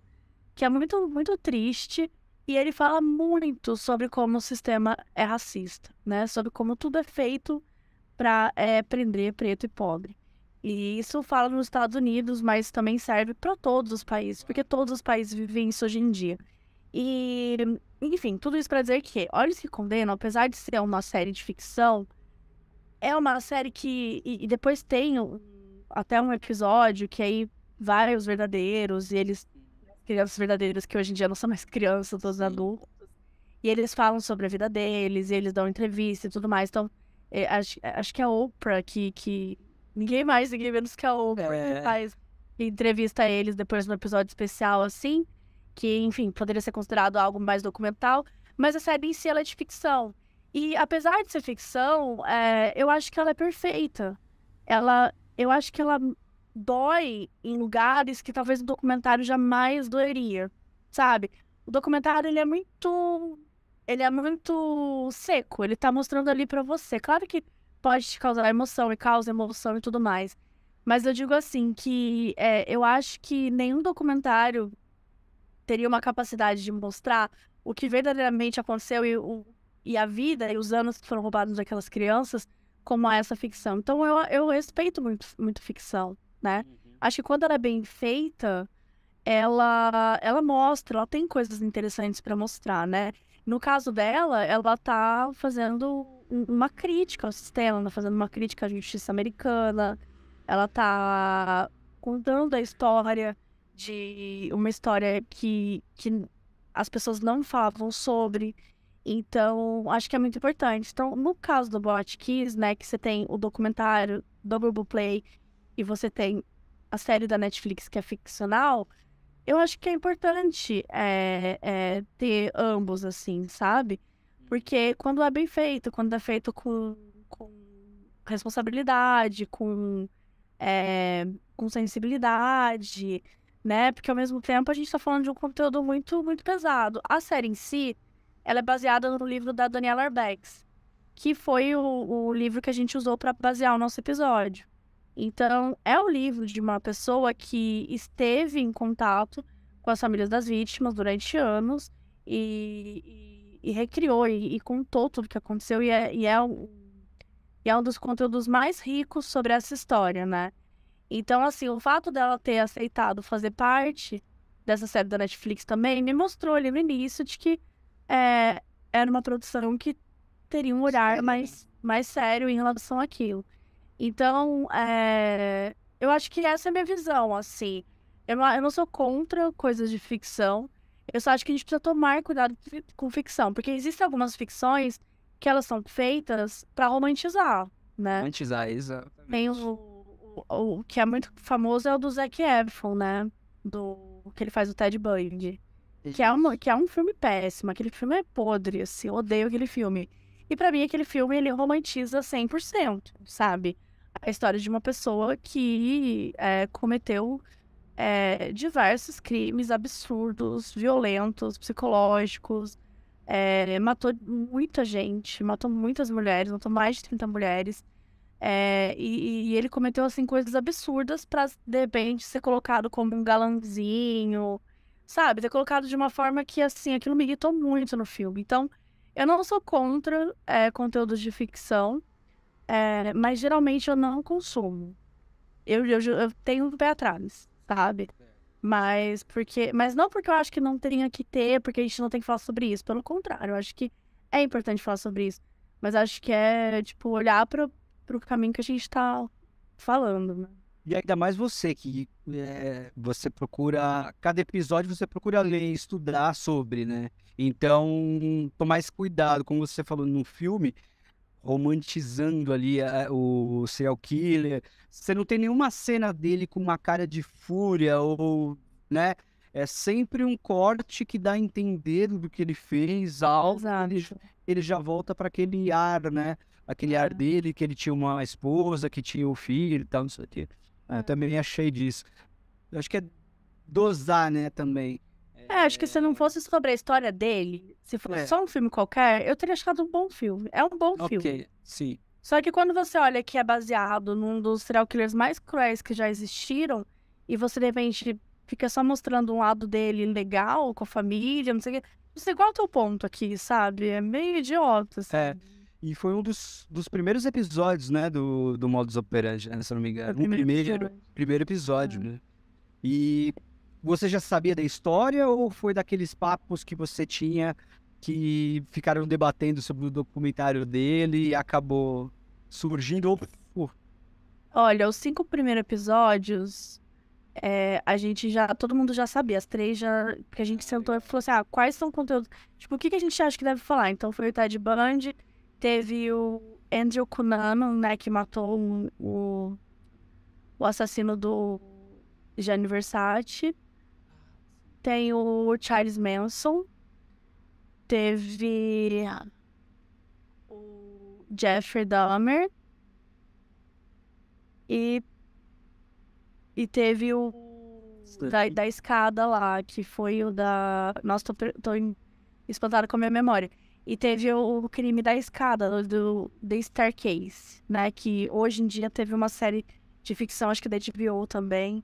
que é muito, muito triste, e ele fala muito sobre como o sistema é racista, né? Sobre como tudo é feito para é, prender preto e pobre. E isso fala nos Estados Unidos, mas também serve para todos os países, porque todos os países vivem isso hoje em dia. E, enfim, tudo isso para dizer que Olhos que Condenam, apesar de ser uma série de ficção, é uma série que. E, e depois tem até um episódio que aí vai os verdadeiros e eles crianças verdadeiras que hoje em dia não são mais crianças, todos adultos. E eles falam sobre a vida deles, eles dão entrevista e tudo mais. Então, é, acho, é, acho que é a Oprah, que, que ninguém mais, ninguém menos que a Oprah, é. que faz entrevista a eles depois no episódio especial, assim, que, enfim, poderia ser considerado algo mais documental. Mas a série em si, ela é de ficção. E apesar de ser ficção, é, eu acho que ela é perfeita. Ela, eu acho que ela dói em lugares que talvez o documentário jamais doeria, sabe? O documentário ele é muito ele é muito seco, ele tá mostrando ali para você. Claro que pode te causar emoção e causa emoção e tudo mais. Mas eu digo assim que é, eu acho que nenhum documentário teria uma capacidade de mostrar o que verdadeiramente aconteceu e, o, e a vida e os anos que foram roubados daquelas crianças como essa ficção. Então eu, eu respeito muito, muito ficção né? Uhum. Acho que quando ela é bem feita, ela, ela mostra, ela tem coisas interessantes para mostrar, né? No caso dela, ela tá fazendo uma crítica ao sistema, tá fazendo uma crítica à justiça americana, ela tá contando a história de uma história que, que as pessoas não falavam sobre. Então, acho que é muito importante. Então, no caso do Bot Kiss, né, que você tem o documentário, Double Play, e você tem a série da Netflix que é ficcional, eu acho que é importante é, é, ter ambos, assim, sabe? Porque quando é bem feito, quando é feito com, com responsabilidade, com, é, com sensibilidade, né? Porque ao mesmo tempo a gente tá falando de um conteúdo muito, muito pesado. A série em si, ela é baseada no livro da Daniela Arbex, que foi o, o livro que a gente usou para basear o nosso episódio. Então, é o livro de uma pessoa que esteve em contato com as famílias das vítimas durante anos e, e, e recriou e, e, contou tudo o que aconteceu. E é, e, é um, e é um dos conteúdos mais ricos sobre essa história, né? Então, assim, o fato dela ter aceitado fazer parte dessa série da Netflix também me mostrou ali no início de que é, era uma produção que teria um olhar mais, mais sério em relação àquilo. Então, é, eu acho que essa é a minha visão, assim. Eu não, sou contra coisas de ficção. Eu só acho que a gente precisa tomar cuidado com ficção, porque existem algumas ficções que elas são feitas para romantizar, né? Romantizar, exatamente. Tem o, o, o, que é muito famoso é o do Zac Efron, né? Do que ele faz o Ted Bundy. Que é, um que é um filme péssimo, aquele filme é podre, assim, eu odeio aquele filme. E para mim aquele filme ele romantiza 100%, sabe? a história de uma pessoa que é, cometeu é, diversos crimes absurdos, violentos, psicológicos. É, matou muita gente, matou muitas mulheres, matou mais de 30 mulheres. É, e, e, ele cometeu, assim, coisas absurdas para de repente, ser colocado como um galãzinho, sabe? Ser colocado de uma forma que, assim, aquilo me irritou muito no filme. Então, eu não sou contra é, conteúdos de ficção, é, mas geralmente eu não consumo. Eu, eu, eu tenho um pé atrás, sabe? Mas porque. Mas não porque eu acho que não tenha que ter, porque a gente não tem que falar sobre isso. Pelo contrário, eu acho que é importante falar sobre isso. Mas acho que é, tipo, olhar para o caminho que a gente está falando, né? E ainda mais você, que é, você procura. Cada episódio você procura ler estudar sobre, né? Então, tomar mais cuidado, como você falou no filme, romantizando ali a, eh, o serial killer. Você não tem nenhuma cena dele com uma cara de fúria ou, né? É sempre um corte que dá a entender do que ele fez, algo, ele, ele já volta para aquele ar, né? Aquele é. ar dele que ele tinha uma esposa, que tinha o um filho e tal, não sei o quê. Ah, é, eu também achei disso. Eu acho que é dosar, né, também. É, acho que se não fosse sobre a história dele, se fosse é. só um filme qualquer, eu teria achado um bom filme. É um bom okay, filme. Ok, sim. Só que quando você olha que é baseado num dos serial killers mais cruéis que já existiram, e você de repente fica só mostrando um lado dele legal, com a família, não sei o quê. Não sei qual é o teu ponto aqui, sabe? É meio idiota, assim. É. E foi um dos, dos primeiros episódios, né, do, do Modus Operandi, né, se não me engano. O primeiro, um primeiro, primeiro episódio, é. né? E você já sabia da história ou foi daqueles papos que você tinha que ficaram debatendo sobre o documentário dele e acabou surgindo? Uh. Olha, os cinco primeiros episódios, é, a gente já. Todo mundo já sabia, as três já. Porque a gente sentou e falou assim: ah, quais são conteúdos. Tipo, o que, a gente acha que deve falar? Então foi o Ted Bundy, teve o Andrew Kunan, né, que matou o, o, o assassino do de Versace. Tem o Charles Manson. Teve o Jeffrey Dahmer. E, e teve o da, da escada lá, que foi o da. Nossa, tô, tô espantada com a minha memória. E teve o crime da escada, do The Staircase, né? Que hoje em dia teve uma série de ficção, acho que da HBO também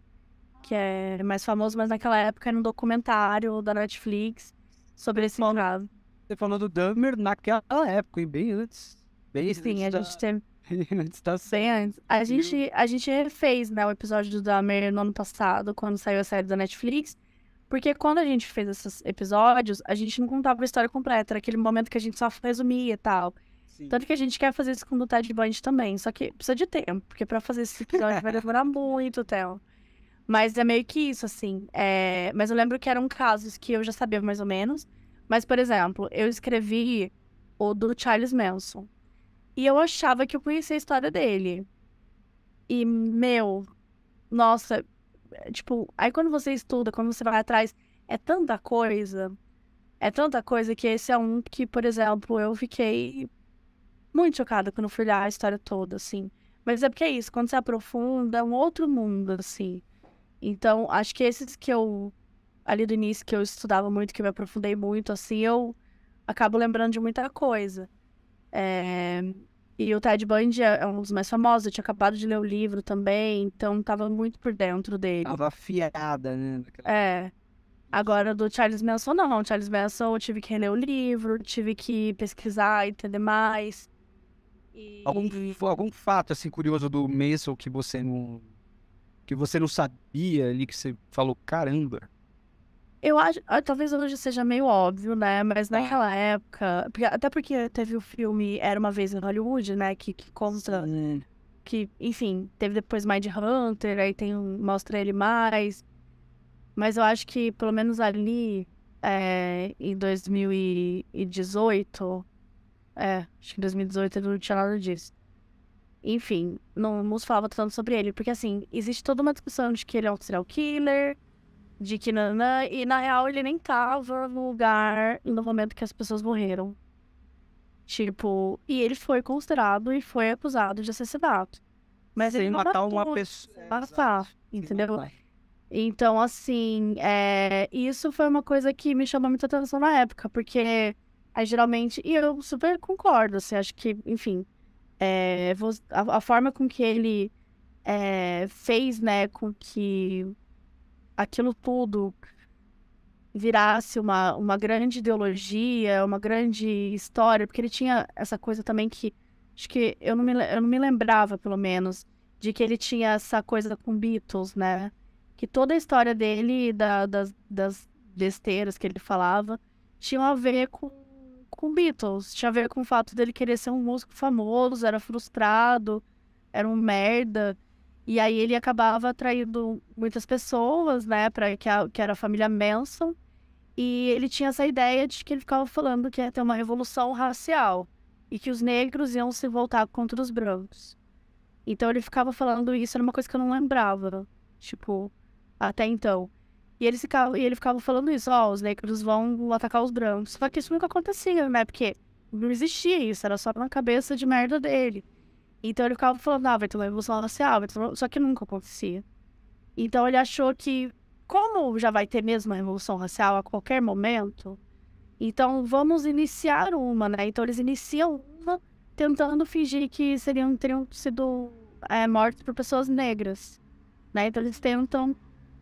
que é mais famoso, mas naquela época era um documentário da Netflix sobre esse Bom, caso. Você falou do Dahmer naquela época, e bem antes. Bem Sim, antes a da... gente teve. Bem antes. A gente, a gente fez né, o episódio do Dahmer no ano passado, quando saiu a série da Netflix. Porque quando a gente fez esses episódios, a gente não contava a história completa, era aquele momento que a gente só resumia e tal. Sim. Tanto que a gente quer fazer isso com o Ted Bundy também, só que precisa de tempo, porque para fazer esse episódio vai demorar muito, Theo. Mas é meio que isso, assim. É... Mas eu lembro que eram casos que eu já sabia mais ou menos. Mas, por exemplo, eu escrevi o do Charles Manson. E eu achava que eu conhecia a história dele. E, meu, nossa, é, tipo, aí quando você estuda, quando você vai atrás, é tanta coisa. É tanta coisa que esse é um que, por exemplo, eu fiquei muito chocada quando fui olhar a história toda, assim. Mas é porque é isso, quando você aprofunda, é um outro mundo, assim. Então, acho que esses que eu, ali do início, que eu estudava muito, que eu me aprofundei muito, assim, eu acabo lembrando de muita coisa. É... E o Ted Bundy é, é um dos mais famosos, eu tinha acabado de ler o livro também, então tava muito por dentro dele. Tava afiada, né? É. Agora, do Charles Manson, não. O Charles Manson, eu tive que reler o livro, tive que pesquisar, entender mais. E... Algum, algum fato, assim, curioso do Manson que você não que você não sabia ali, que você falou, caramba? Eu acho, ah, talvez hoje seja meio óbvio, né? Mas tá. naquela época, até porque teve o filme Era Uma Vez em Hollywood, né? Que, que conta. Sim. Que, enfim, teve depois Mind Hunter, aí tem mostra ele mais. Mas eu acho que pelo menos ali, é, em 2018, é, acho que em 2018 não tinha nada disso. Enfim, não, não se falava tanto sobre ele, porque assim, existe toda uma discussão de que ele é um serial killer, de que nanã, e na real ele nem tava no lugar no momento que as pessoas morreram. Tipo, e ele foi considerado e foi acusado de assassinato. Mas Sem ele não matar uma pessoa. Matar, é, entendeu? Então, assim, é, isso foi uma coisa que me chamou muita atenção na época, porque aí, geralmente, e eu super concordo, assim, acho que, enfim, é, a, a, forma com que ele é, fez, né, com que aquilo tudo virasse uma, uma grande ideologia, uma grande história, porque ele tinha essa coisa também que acho que eu não me, eu não me lembrava, pelo menos, de que ele tinha essa coisa com Beatles, né? Que toda a história dele, da, das, das besteiras que ele falava, tinha a ver com com Beatles. Tinha a ver com o fato dele querer ser um músico famoso, era frustrado, era um merda. E aí ele acabava atraindo muitas pessoas, né, pra, que, a, que era a família Manson. E ele tinha essa ideia de que ele ficava falando que ia ter uma revolução racial e que os negros iam se voltar contra os brancos. Então ele ficava falando isso, era uma coisa que eu não lembrava, tipo, até então. E, ele ficavam, e ele ficava falando isso, ó, oh, os negros vão atacar os brancos. Só que isso nunca acontecia, né? Porque não existia isso, era só na cabeça de merda dele. Então ele ficava falando, ah, vai ter uma revolução racial, assim, ah, vai ter uma... só que nunca acontecia. Então ele achou que, como já vai ter mesmo uma revolução racial a qualquer momento, então vamos iniciar uma, né? Então eles iniciam uma tentando fingir que seriam, teriam sido é, mortos por pessoas negras. Né? Então eles tentam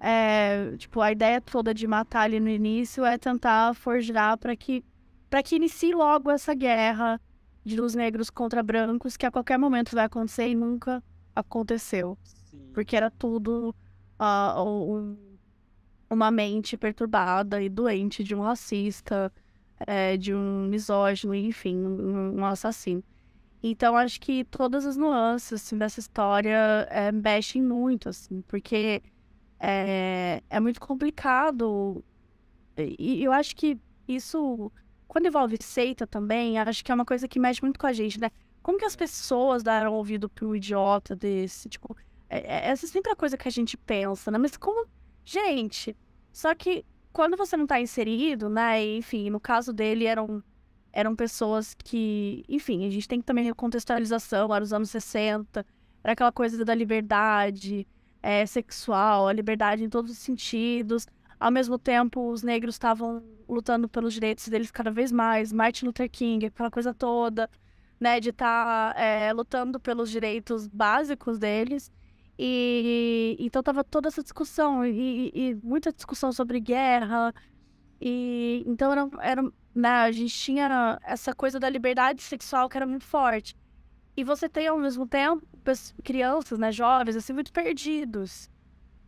é, tipo, a ideia toda de matar ali no início é tentar forjar para que para que inicie logo essa guerra de dos negros contra brancos que a qualquer momento vai acontecer e nunca aconteceu. Sim. Porque era tudo uh, ah, um, uma mente perturbada e doente de um racista, é, de um misógino, enfim, um assassino. Então, acho que todas as nuances assim, dessa história é, mexem muito, assim, porque é, é muito complicado. E eu acho que isso, quando envolve seita também, acho que é uma coisa que mexe muito com a gente, né? Como que as pessoas deram ouvido para um idiota desse? Tipo, é, é, essa é sempre a coisa que a gente pensa, né? Mas como. Gente, só que quando você não está inserido, né? Enfim, no caso dele eram, eram pessoas que. Enfim, a gente tem que também contextualização, era os anos 60, era aquela coisa da liberdade é, sexual, a liberdade em todos os sentidos. Ao mesmo tempo, os negros estavam lutando pelos direitos deles cada vez mais. Martin Luther King, aquela coisa toda, né? De estar tá, é, lutando pelos direitos básicos deles. E, então tava toda essa discussão e, e, muita discussão sobre guerra. E então era, era né, a gente tinha essa coisa da liberdade sexual que era muito forte. E você tem, ao mesmo tempo, crianças, né, jovens, assim, muito perdidos.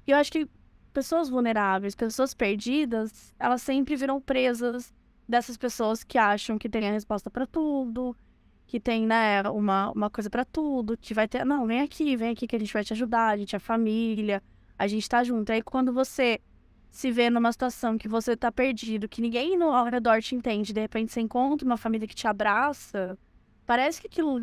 E eu acho que pessoas vulneráveis, pessoas perdidas, elas sempre viram presas dessas pessoas que acham que tem a resposta para tudo, que tem, né, uma, uma coisa para tudo, que vai ter, não, vem aqui, vem aqui que a gente vai te ajudar, a gente é família, a gente tá junto. Aí quando você se vê numa situação que você tá perdido, que ninguém ao redor te entende, de repente você encontra uma família que te abraça, parece que aquilo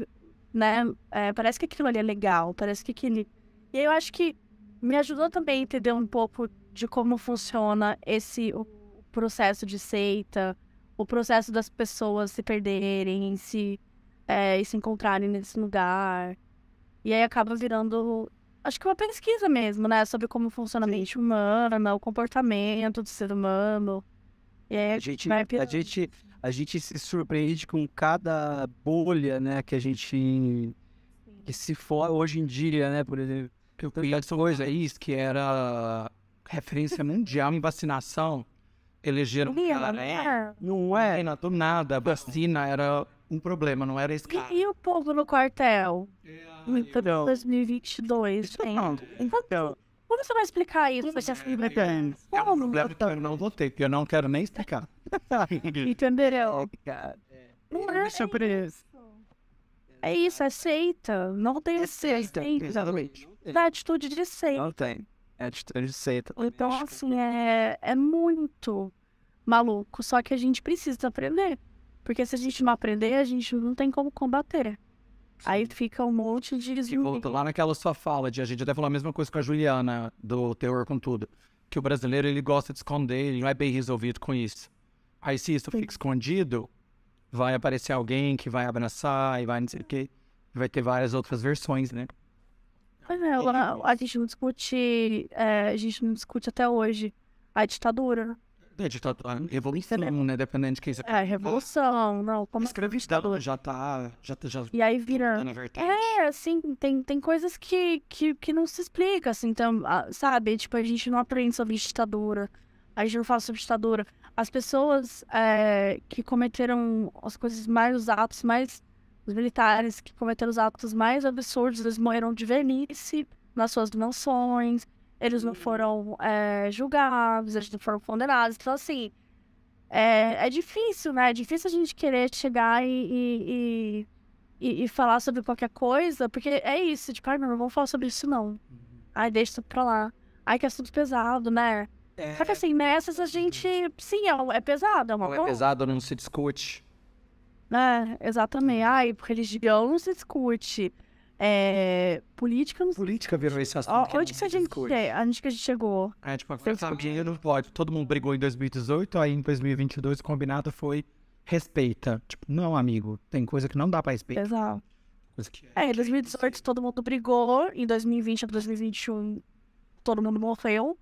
né? É, parece que aquilo ali é legal, parece que aquele. E eu acho que me ajudou também a entender um pouco de como funciona esse o processo de seita, o processo das pessoas se perderem, é, e se encontrarem nesse lugar. E aí acaba virando acho que uma pesquisa mesmo, né? Sobre como funciona a mente humana, o comportamento do ser humano. E aí, a gente, a gente, a gente se surpreende com cada bolha, né, que a gente que se for hoje em dia, né, por exemplo, eu conheço coisa aí que era referência mundial em vacinação, elegeram um cara, é, Não é, não, é nada, a vacina era um problema, não era esse cara. E, e o povo no quartel? É, então, 2022, então, então, como você vai explicar isso? Como você explica? É, é um problema que eu não voltei, porque eu não quero nem explicar. Entendeu? É. Não é, é surpresa. É isso, aceita. Não tem aceita. Exatamente. Da atitude de aceita. Não tem. É atitude de aceita. Então, assim, é, é muito maluco. Só que a gente precisa aprender. Porque se a gente não aprender, a gente não tem como combater. Aí fica um monte de. E tipo, lá naquela sua fala de a gente até falou a mesma coisa com a Juliana, do Terror com Tudo. Que o brasileiro ele gosta de esconder, ele não é bem resolvido com isso. Aí se isso Sim. fica escondido, vai aparecer alguém que vai abraçar e vai não sei o quê. Vai ter várias outras versões, né? Pois é, a, a gente não discute. É, a gente não discute até hoje a ditadura, né? É ditadura, tá, tá revolução é mesmo, né? Dependendo de quem você... É, revolução, não, como... Assim? já tá, já tá, já... E aí vira... É, assim, tem, tem coisas que, que, que não se explica, assim, então, ah, sabe? Tipo, a gente não aprende sobre ditadura, a gente não fala sobre ditadura. As pessoas é, que cometeram as coisas mais, os atos mais... Os militares que cometeram os atos mais absurdos, eles morreram de velhice nas suas mansões, eles não foram é, julgados, eles não foram condenados. Então, assim, é, é, difícil, né? É difícil a gente querer chegar e, e, e, e falar sobre qualquer coisa, porque é isso, tipo, ai, meu, não vamos falar sobre isso, não. Uhum. Ai, deixa isso pra lá. Ai, que assunto pesado, né? É... Só que assim, nessas a gente, uhum. sim, é, é pesado, é uma coisa. É pesado, não se discute. É, exatamente. Uhum. Ai, religião não se discute é, política. Política virou esse assunto. É onde que a gente, é, onde que a gente chegou? É, tipo, tá eu sabia, não pode. Todo mundo brigou em 2018, aí em 2022 o combinado foi respeita. Tipo, não, amigo, tem coisa que não dá pra respeitar. Exato. Coisa que é, é em 2018 todo mundo brigou, em 2020 a 2021 todo mundo morreu.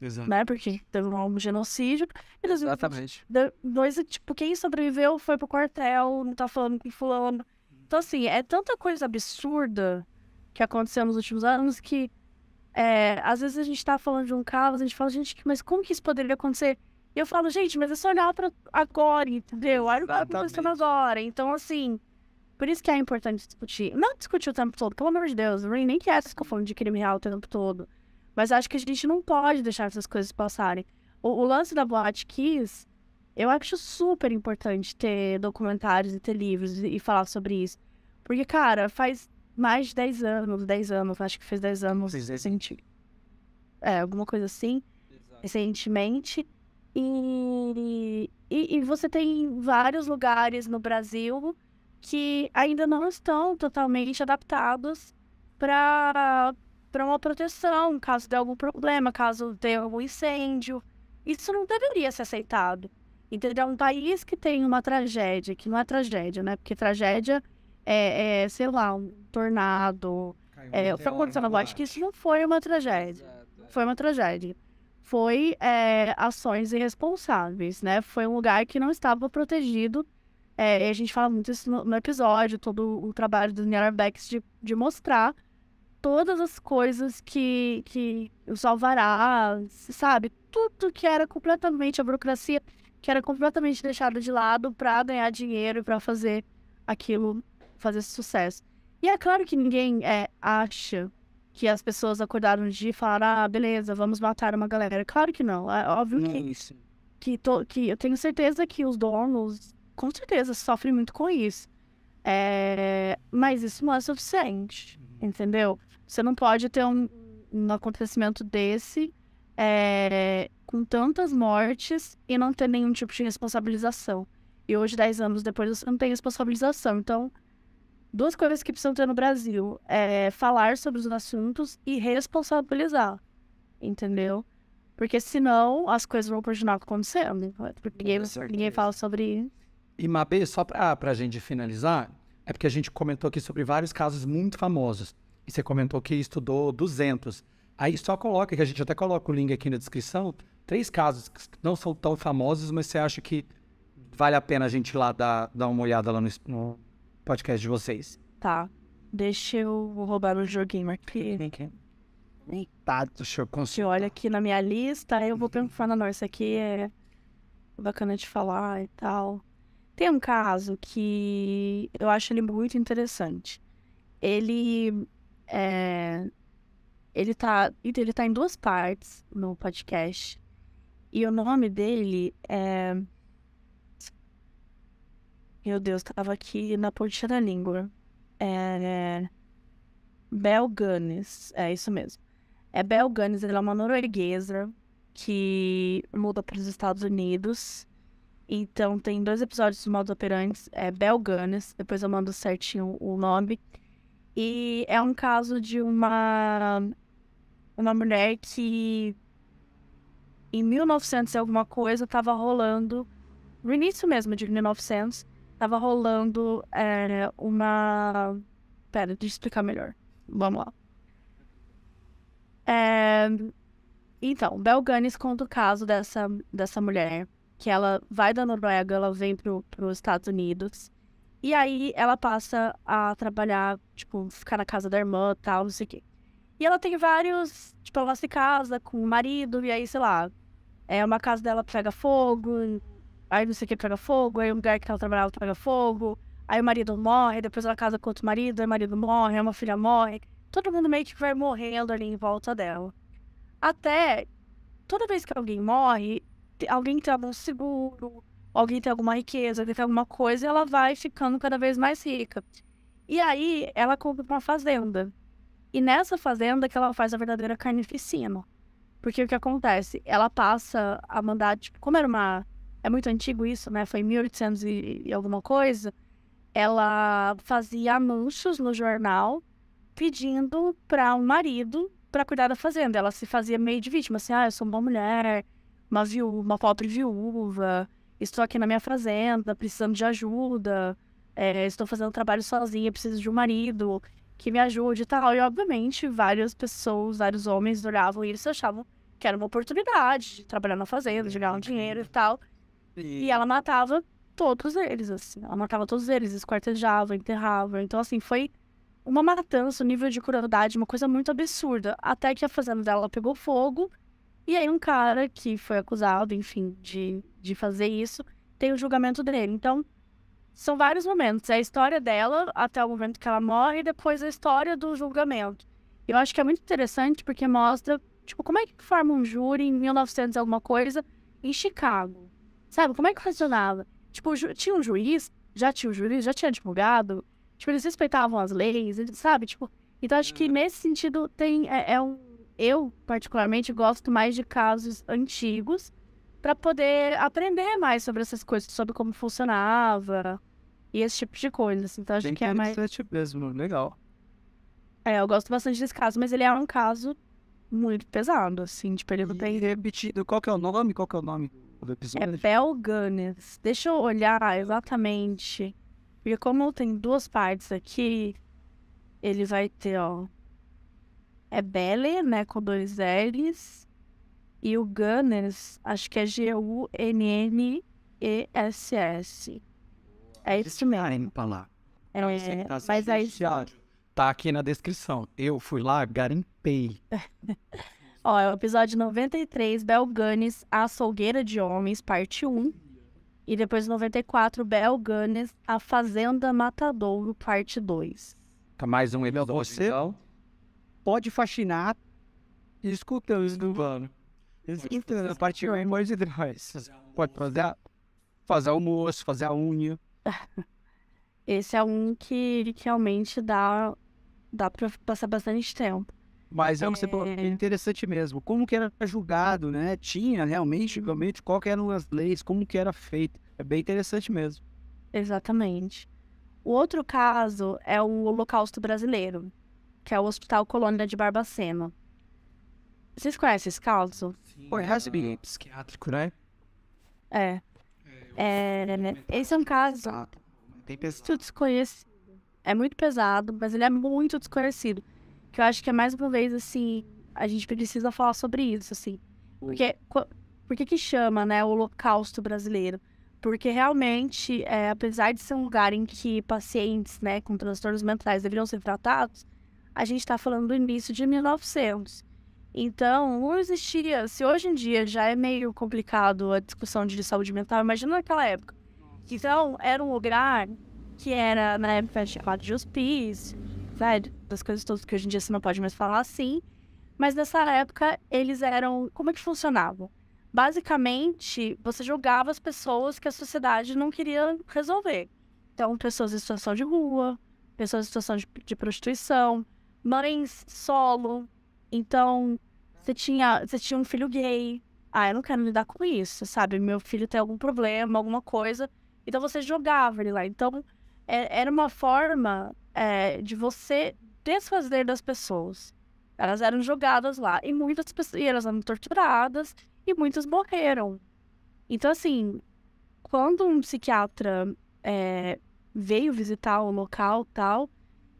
Exato. Né, porque teve um genocídio. Exatamente. Dois, tipo, quem sobreviveu foi pro quartel, não tá falando com fulano então, assim, é tanta coisa absurda que aconteceu nos últimos anos que é, às vezes a gente tá falando de um caso a gente fala, gente, mas como que isso poderia acontecer? E eu falo, gente, mas é só olhar pra agora, entendeu? Olha o que tá acontecendo agora. Então, assim, por isso que é importante discutir. Não discutir o tempo todo, pelo amor de Deus, nem nem quer é essa falando de crime real o tempo todo. Mas acho que a gente não pode deixar essas coisas passarem. O, o lance da Boate Kiss eu acho super importante ter documentários e ter livros e falar sobre isso. Porque, cara, faz mais de 10 anos, 10 anos, acho que fez 10 anos recente. É, alguma coisa assim, Exato. recentemente. E, e, e você tem vários lugares no Brasil que ainda não estão totalmente adaptados para uma proteção, caso dê algum problema, caso tenha algum incêndio. Isso não deveria ser aceitado. Entendeu? Um país que tem uma tragédia, que não é tragédia, né? Porque tragédia é, é sei lá, um tornado. Caiu é, foi acontecendo agora. Acho que isso não foi uma tragédia. Exato. É. Foi uma tragédia. Foi é, ações irresponsáveis, né? Foi um lugar que não estava protegido. É, a gente fala muito isso no, no, episódio, todo o trabalho do Daniel Arbex de, de mostrar todas as coisas que, que os alvarás, sabe? Tudo que era completamente a burocracia que era completamente deixado de lado para ganhar dinheiro e para fazer aquilo, fazer sucesso. E é claro que ninguém é, acha que as pessoas acordaram de e falaram, ah, beleza, vamos matar uma galera. Claro que não. É óbvio não que, é isso. Que, to, que eu tenho certeza que os donos, com certeza, sofrem muito com isso. É... Mas isso não é suficiente, uhum. entendeu? Você não pode ter um, um acontecimento desse é com tantas mortes e não ter nenhum tipo de responsabilização. E hoje, 10 anos depois, você não tem responsabilização. Então, duas coisas que precisam ter no Brasil é falar sobre os assuntos e responsabilizar, entendeu? Porque senão as coisas vão continuar acontecendo. Ninguém, ninguém fala sobre. E Mabê, só para a gente finalizar, é porque a gente comentou aqui sobre vários casos muito famosos. E você comentou que estudou 200. Aí só coloca, que a gente até coloca o link aqui na descrição, três casos que não são tão famosos, mas você acha que vale a pena a gente ir lá dar, dar uma olhada lá no, no podcast de vocês. Tá. Deixa eu roubar um joguinho aqui. Tá, deixa eu conseguir. Olha aqui na minha lista, aí eu vou pensando, não, isso aqui é bacana de falar e tal. Tem um caso que eu acho ele muito interessante. Ele é, ele tá, então, ele tá em duas partes no podcast. E o nome dele é. Meu Deus, tava aqui na pontinha da língua. É. Bel Gunness, é isso mesmo. É Bel Gunness, ela é uma norueguesa que muda para os Estados Unidos. Então tem dois episódios do Modus Operantes, é Bel Gunness, depois eu mando certinho o nome. E é um caso de uma uma mulher que em 1900 e alguma coisa estava rolando, no início mesmo de 1900, estava rolando é, uma. Pera, deixa eu explicar melhor. Vamos lá. É... Então, Belganes conta o caso dessa, dessa mulher, que ela vai da Noruega, ela vem para os Estados Unidos, e aí ela passa a trabalhar, tipo, ficar na casa da irmã tal, não sei o quê. E ela tem vários. Tipo, ela se casa com o marido, e aí, sei lá. É uma casa dela pega fogo, aí não sei o que pega fogo, aí um lugar que ela trabalhava pega fogo, aí o marido morre, depois ela casa com outro marido, aí o marido morre, aí uma filha morre. Todo mundo meio que vai morrendo ali em volta dela. Até toda vez que alguém morre, alguém tem algum seguro, alguém tem alguma riqueza, alguém tem alguma coisa, e ela vai ficando cada vez mais rica. E aí ela compra uma fazenda. E nessa fazenda que ela faz a verdadeira carnificina. Porque o que acontece? Ela passa a mandar, tipo, como era uma. É muito antigo isso, né? Foi 1800 e, e alguma coisa. Ela fazia anúncios no jornal pedindo para um marido para cuidar da fazenda. Ela se fazia meio de vítima, assim, ah, eu sou uma boa mulher, uma viúva, uma pobre viúva, estou aqui na minha fazenda, precisando de ajuda, é, estou fazendo trabalho sozinha, preciso de um marido que me ajude e tal. E obviamente várias pessoas, vários homens olhavam e eles achavam que era uma oportunidade de trabalhar na fazenda, de ganhar um dinheiro e tal. E ela matava todos eles, assim. Ela matava todos eles, esquartejava, enterrava. Então, assim, foi uma matança, um nível de crueldade, uma coisa muito absurda. Até que a fazenda dela pegou fogo. E aí um cara que foi acusado, enfim, de, de fazer isso, tem o julgamento dele. Então, são vários momentos. É a história dela até o momento que ela morre e depois a história do julgamento. Eu acho que é muito interessante porque mostra, tipo, como é que forma um júri em 1900 alguma coisa em Chicago. Sabe? Como é que funcionava? Tipo, tinha um juiz, já tinha um juiz, já tinha advogado. Tipo, eles respeitavam as leis, sabe? Tipo, então acho que uhum. nesse sentido tem é, é um eu particularmente gosto mais de casos antigos para poder aprender mais sobre essas coisas, sobre como funcionava e esse tipo de coisa. Assim. Então acho Bem que é mais. mesmo, legal. É, eu gosto bastante desse caso, mas ele é um caso muito pesado, assim, tipo, ele não tem. É repetido, qual que é o nome? Qual que é o nome do é episódio? É Bel Gunners. Deixa eu olhar exatamente. Porque como tem duas partes aqui, ele vai ter, ó. É Belle, né, com dois L's. E o Gunners, acho que é G-U-N-N-E-S-S. É isso mesmo. Pra lá. É, é, mas aí... Tá aqui na descrição. Eu fui lá, garimpei. Ó, é o episódio 93, Bel Gunners, A Solgueira de Homens, parte 1. E depois 94, Bel Gunners, A Fazenda Matadouro, parte 2. Tá mais um é episódio. Você então. pode fascinar escutando, mano. Então, a partir de amor de Deus. Pode fazer, fazer almoço, fazer a unha. Esse é um que realmente dá, dá pra passar bastante tempo. Mas é, é interessante mesmo. Como que era julgado, né? Tinha realmente, realmente, qual que eram as leis, como que era feito. É bem interessante mesmo. Exatamente. O outro caso é o Holocausto Brasileiro, que é o Hospital Colônia de Barbacena. Vocês conhecem esse caso? Pô, é Hasbin, psiquiátrico, né? É. É, é, né? é, esse é um caso Tem muito desconhecido. É muito pesado, mas ele é muito desconhecido. Que eu acho que é mais uma vez, assim, a gente precisa falar sobre isso, assim. Porque, por que que chama, né, o holocausto brasileiro? Porque realmente, é, apesar de ser um lugar em que pacientes, né, com transtornos mentais deveriam ser tratados, a gente está falando do início de 1900. Então, não existia. Se hoje em dia já é meio complicado a discussão de saúde mental, imagina naquela época. Então, era um lugar que era, na época, chamado de hospício, sabe? Das coisas todas que hoje em dia você não pode mais falar assim. Mas nessa época, eles eram. Como é que funcionavam? Basicamente, você julgava as pessoas que a sociedade não queria resolver. Então, pessoas em situação de rua, pessoas em situação de, de prostituição, mães solo, então, você tinha, você tinha um filho gay. Ah, eu não quero lidar com isso, sabe? Meu filho tem algum problema, alguma coisa. Então você jogava ele lá. Então, é, era uma forma é, de você desfazer das pessoas. Elas eram jogadas lá. E muitas pessoas. E elas eram torturadas. E muitas morreram. Então, assim, quando um psiquiatra é, veio visitar o local tal,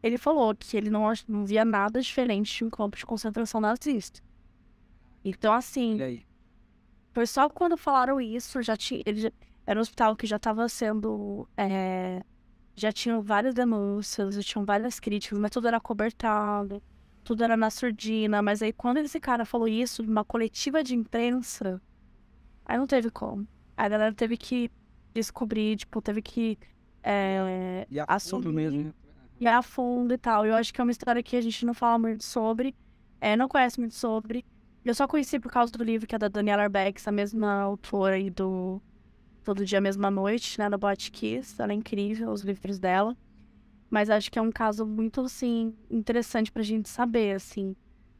ele falou que ele não, não via nada diferente de um campo de concentração nazista. Então, assim. Foi só quando falaram isso, já tinha. Ele já, era um hospital que já estava sendo. É, já tinham várias denúncias, já tinham várias críticas, mas tudo era cobertado, tudo era na surdina. Mas aí, quando esse cara falou isso numa coletiva de imprensa, aí não teve como. A galera teve que descobrir, tipo, teve que. É, e assumir mesmo, né? e a fundo e tal. Eu acho que é uma história que a gente não fala muito sobre, é, não conhece muito sobre. Eu só conheci por causa do livro que é da Daniela Arbex, a mesma autora aí do Todo Dia, Mesma Noite, né, da Bot Kiss. Ela é incrível, os livros dela. Mas acho que é um caso muito, assim, interessante pra gente saber, assim,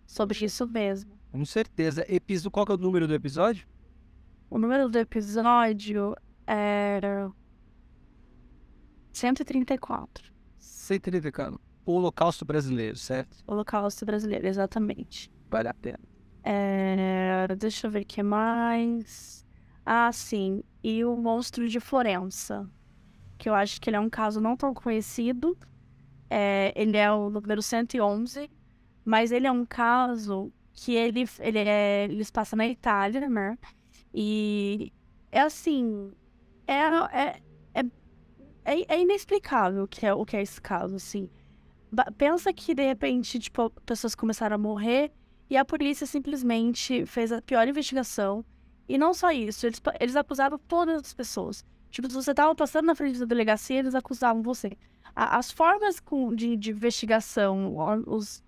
sobre isso mesmo. Com certeza. Episo, qual que é o número do episódio? O número do episódio é era 134 centrífuga, o Holocausto Brasileiro, certo? o Holocausto Brasileiro, exatamente. Vale a pena. É, deixa eu ver o que mais. Ah, sim. E o Monstro de Florença. Que eu acho que ele é um caso não tão conhecido. É, ele é o número 111. Mas ele é um caso que ele, ele é, eles passam na Itália, né? E é assim. É, é, é, é inexplicável o que é, o que é esse caso, assim. Ba pensa que, de repente, tipo, pessoas começaram a morrer e a polícia simplesmente fez a pior investigação. E não só isso, eles, eles acusavam todas as pessoas. Tipo, se você estava passando na frente da delegacia, eles acusavam você. A, as formas com, de, de investigação, os,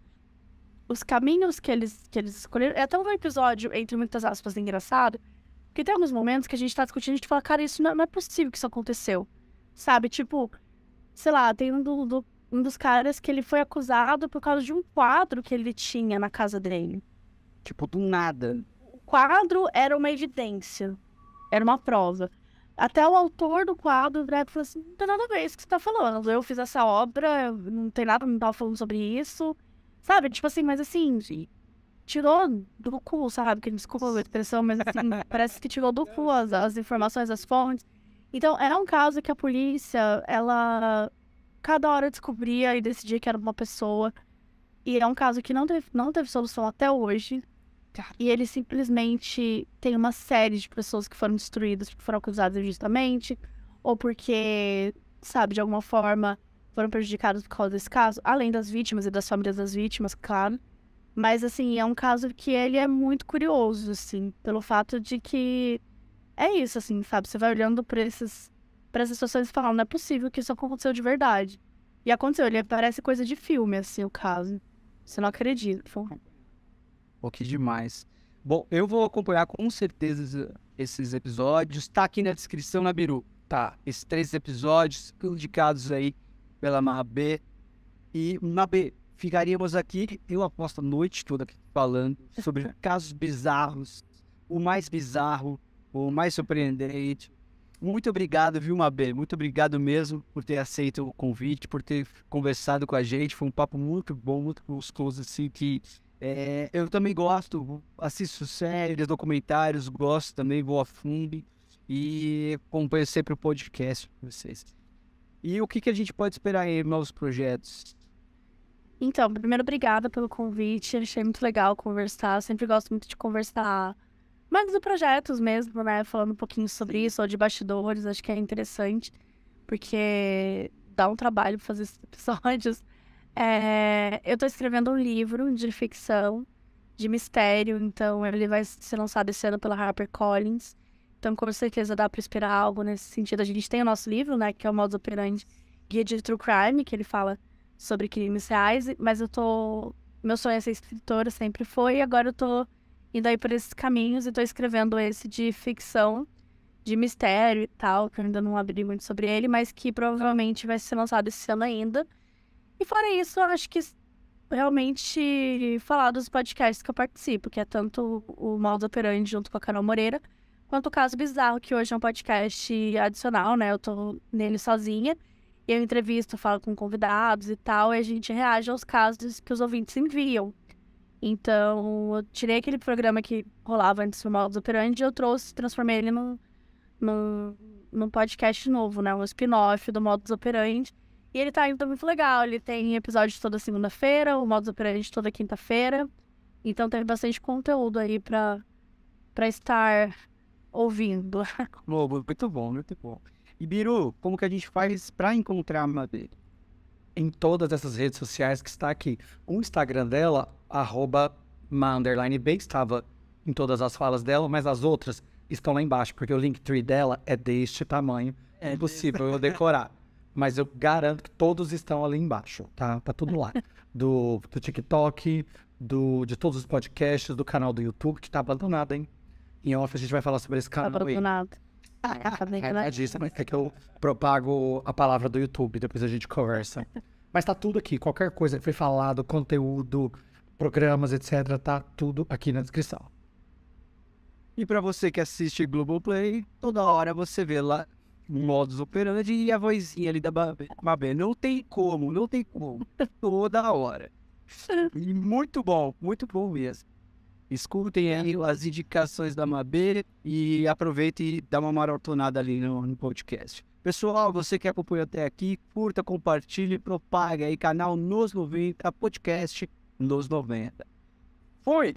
os caminhos que eles, que eles escolheram. É até um episódio, entre muitas aspas, engraçado, porque tem alguns momentos que a gente está discutindo e a gente fala, cara, isso não, não é possível que isso aconteceu sabe? Tipo, sei lá, tem um, do, do, um dos caras que ele foi acusado por causa de um quadro que ele tinha na casa dele. Tipo, do nada. O quadro era uma evidência, era uma prova. Até o autor do quadro né, falou assim: não tem nada a ver isso que você tá falando. Eu fiz essa obra, não tem nada, não tava falando sobre isso. Sabe? Tipo assim, mas assim, tirou do cu, sabe? Que desculpa a expressão, mas assim, parece que tirou do cu as, as informações, as fontes. Então, era um caso que a polícia, ela cada hora descobria e decidia que era uma pessoa. E é um caso que não teve, não teve solução até hoje. E ele simplesmente tem uma série de pessoas que foram destruídas porque foram acusadas injustamente, ou porque, sabe, de alguma forma foram prejudicados por causa desse caso, além das vítimas e das famílias das vítimas, claro. Mas, assim, é um caso que ele é muito curioso, assim, pelo fato de que é isso, assim, sabe? Você vai olhando pra, esses, pra essas situações e fala, não é possível que isso aconteceu de verdade. E aconteceu, ele parece coisa de filme, assim, o caso. Você não acredita. Pô, que demais. Bom, eu vou acompanhar com certeza esses episódios. Tá aqui na descrição, na Biru. Tá, esses três episódios indicados aí pela Mabê. E, Mabê, ficaríamos aqui, eu aposto a noite toda aqui falando sobre casos bizarros. O mais bizarro, o mais surpreendente. Muito obrigado, viu, Mabê? Muito obrigado mesmo por ter aceito o convite, por ter conversado com a gente. Foi um papo muito bom, muito gostoso, assim, que é, eu também gosto, assisto séries, documentários, gosto também, vou a fundo e acompanho sempre o podcast com vocês. E o que, que a gente pode esperar em novos projetos? Então, primeiro, obrigada pelo convite. Achei muito legal conversar. Eu sempre gosto muito de conversar mas os projetos mesmo, né? Falando um pouquinho sobre isso, ou de bastidores, acho que é interessante, porque dá um trabalho fazer esses episódios. É, eu tô escrevendo um livro de ficção, de mistério, então ele vai ser lançado esse ano pela HarperCollins. Então, com certeza, dá para esperar algo nesse sentido. A gente tem o nosso livro, né, que é o Modus Operandi Guia de True Crime, que ele fala sobre crimes reais, mas eu tô... Meu sonho é ser escritora, sempre foi, e agora eu tô indo aí por esses caminhos e tô escrevendo esse de ficção, de mistério e tal, que eu ainda não abri muito sobre ele, mas que provavelmente vai ser lançado esse ano ainda. E fora isso, eu acho que realmente falar dos podcasts que eu participo, que é tanto o Modo Operante junto com a Carol Moreira, quanto o Caso Bizarro, que hoje é um podcast adicional, né? Eu tô nele sozinha. E eu entrevisto, falo com convidados e tal, e a gente reage aos casos que os ouvintes enviam. Então, eu tirei aquele programa que rolava antes do Modus Operandi e eu trouxe, transformei ele num, num, num podcast novo, né? Um spin-off do Modus Operandi. E ele tá indo muito legal. Ele tem episódios toda segunda-feira, o Modus Operandi toda quinta-feira. Então teve bastante conteúdo aí pra, pra estar ouvindo. Lobo, muito bom, muito bom. E Biru, como que a gente faz pra encontrar a Madeira? em todas essas redes sociais que está aqui. O Instagram dela, arroba estava em todas as falas dela, mas as outras estão lá embaixo, porque o Linktree dela é deste tamanho. É impossível eu decorar. Mas eu garanto que todos estão ali embaixo, tá? Tá tudo lá. Do, do TikTok, do, de todos os podcasts, do canal do YouTube, que tá abandonado, hein? Em off a gente vai falar sobre esse canal. Tá abandonado. Aí. Ah, é, é, né? é, disso, mas né? é que eu propago a palavra do YouTube, depois a gente conversa. Mas tá tudo aqui, qualquer coisa que foi falado, conteúdo, programas, etc, tá tudo aqui na descrição. E para você que assiste Globoplay, toda hora você vê lá modus operandi e a vozinha ali da Mabê. Não tem como, não tem como. toda hora. E muito bom, muito bom mesmo. Escutem aí é. as indicações da Mabê e aproveitem e dá uma maratonada ali no, no podcast. Pessoal, você que acompanhou até aqui, curta, compartilhe, propague aí canal Nos 90, podcast Nos 90. Fui!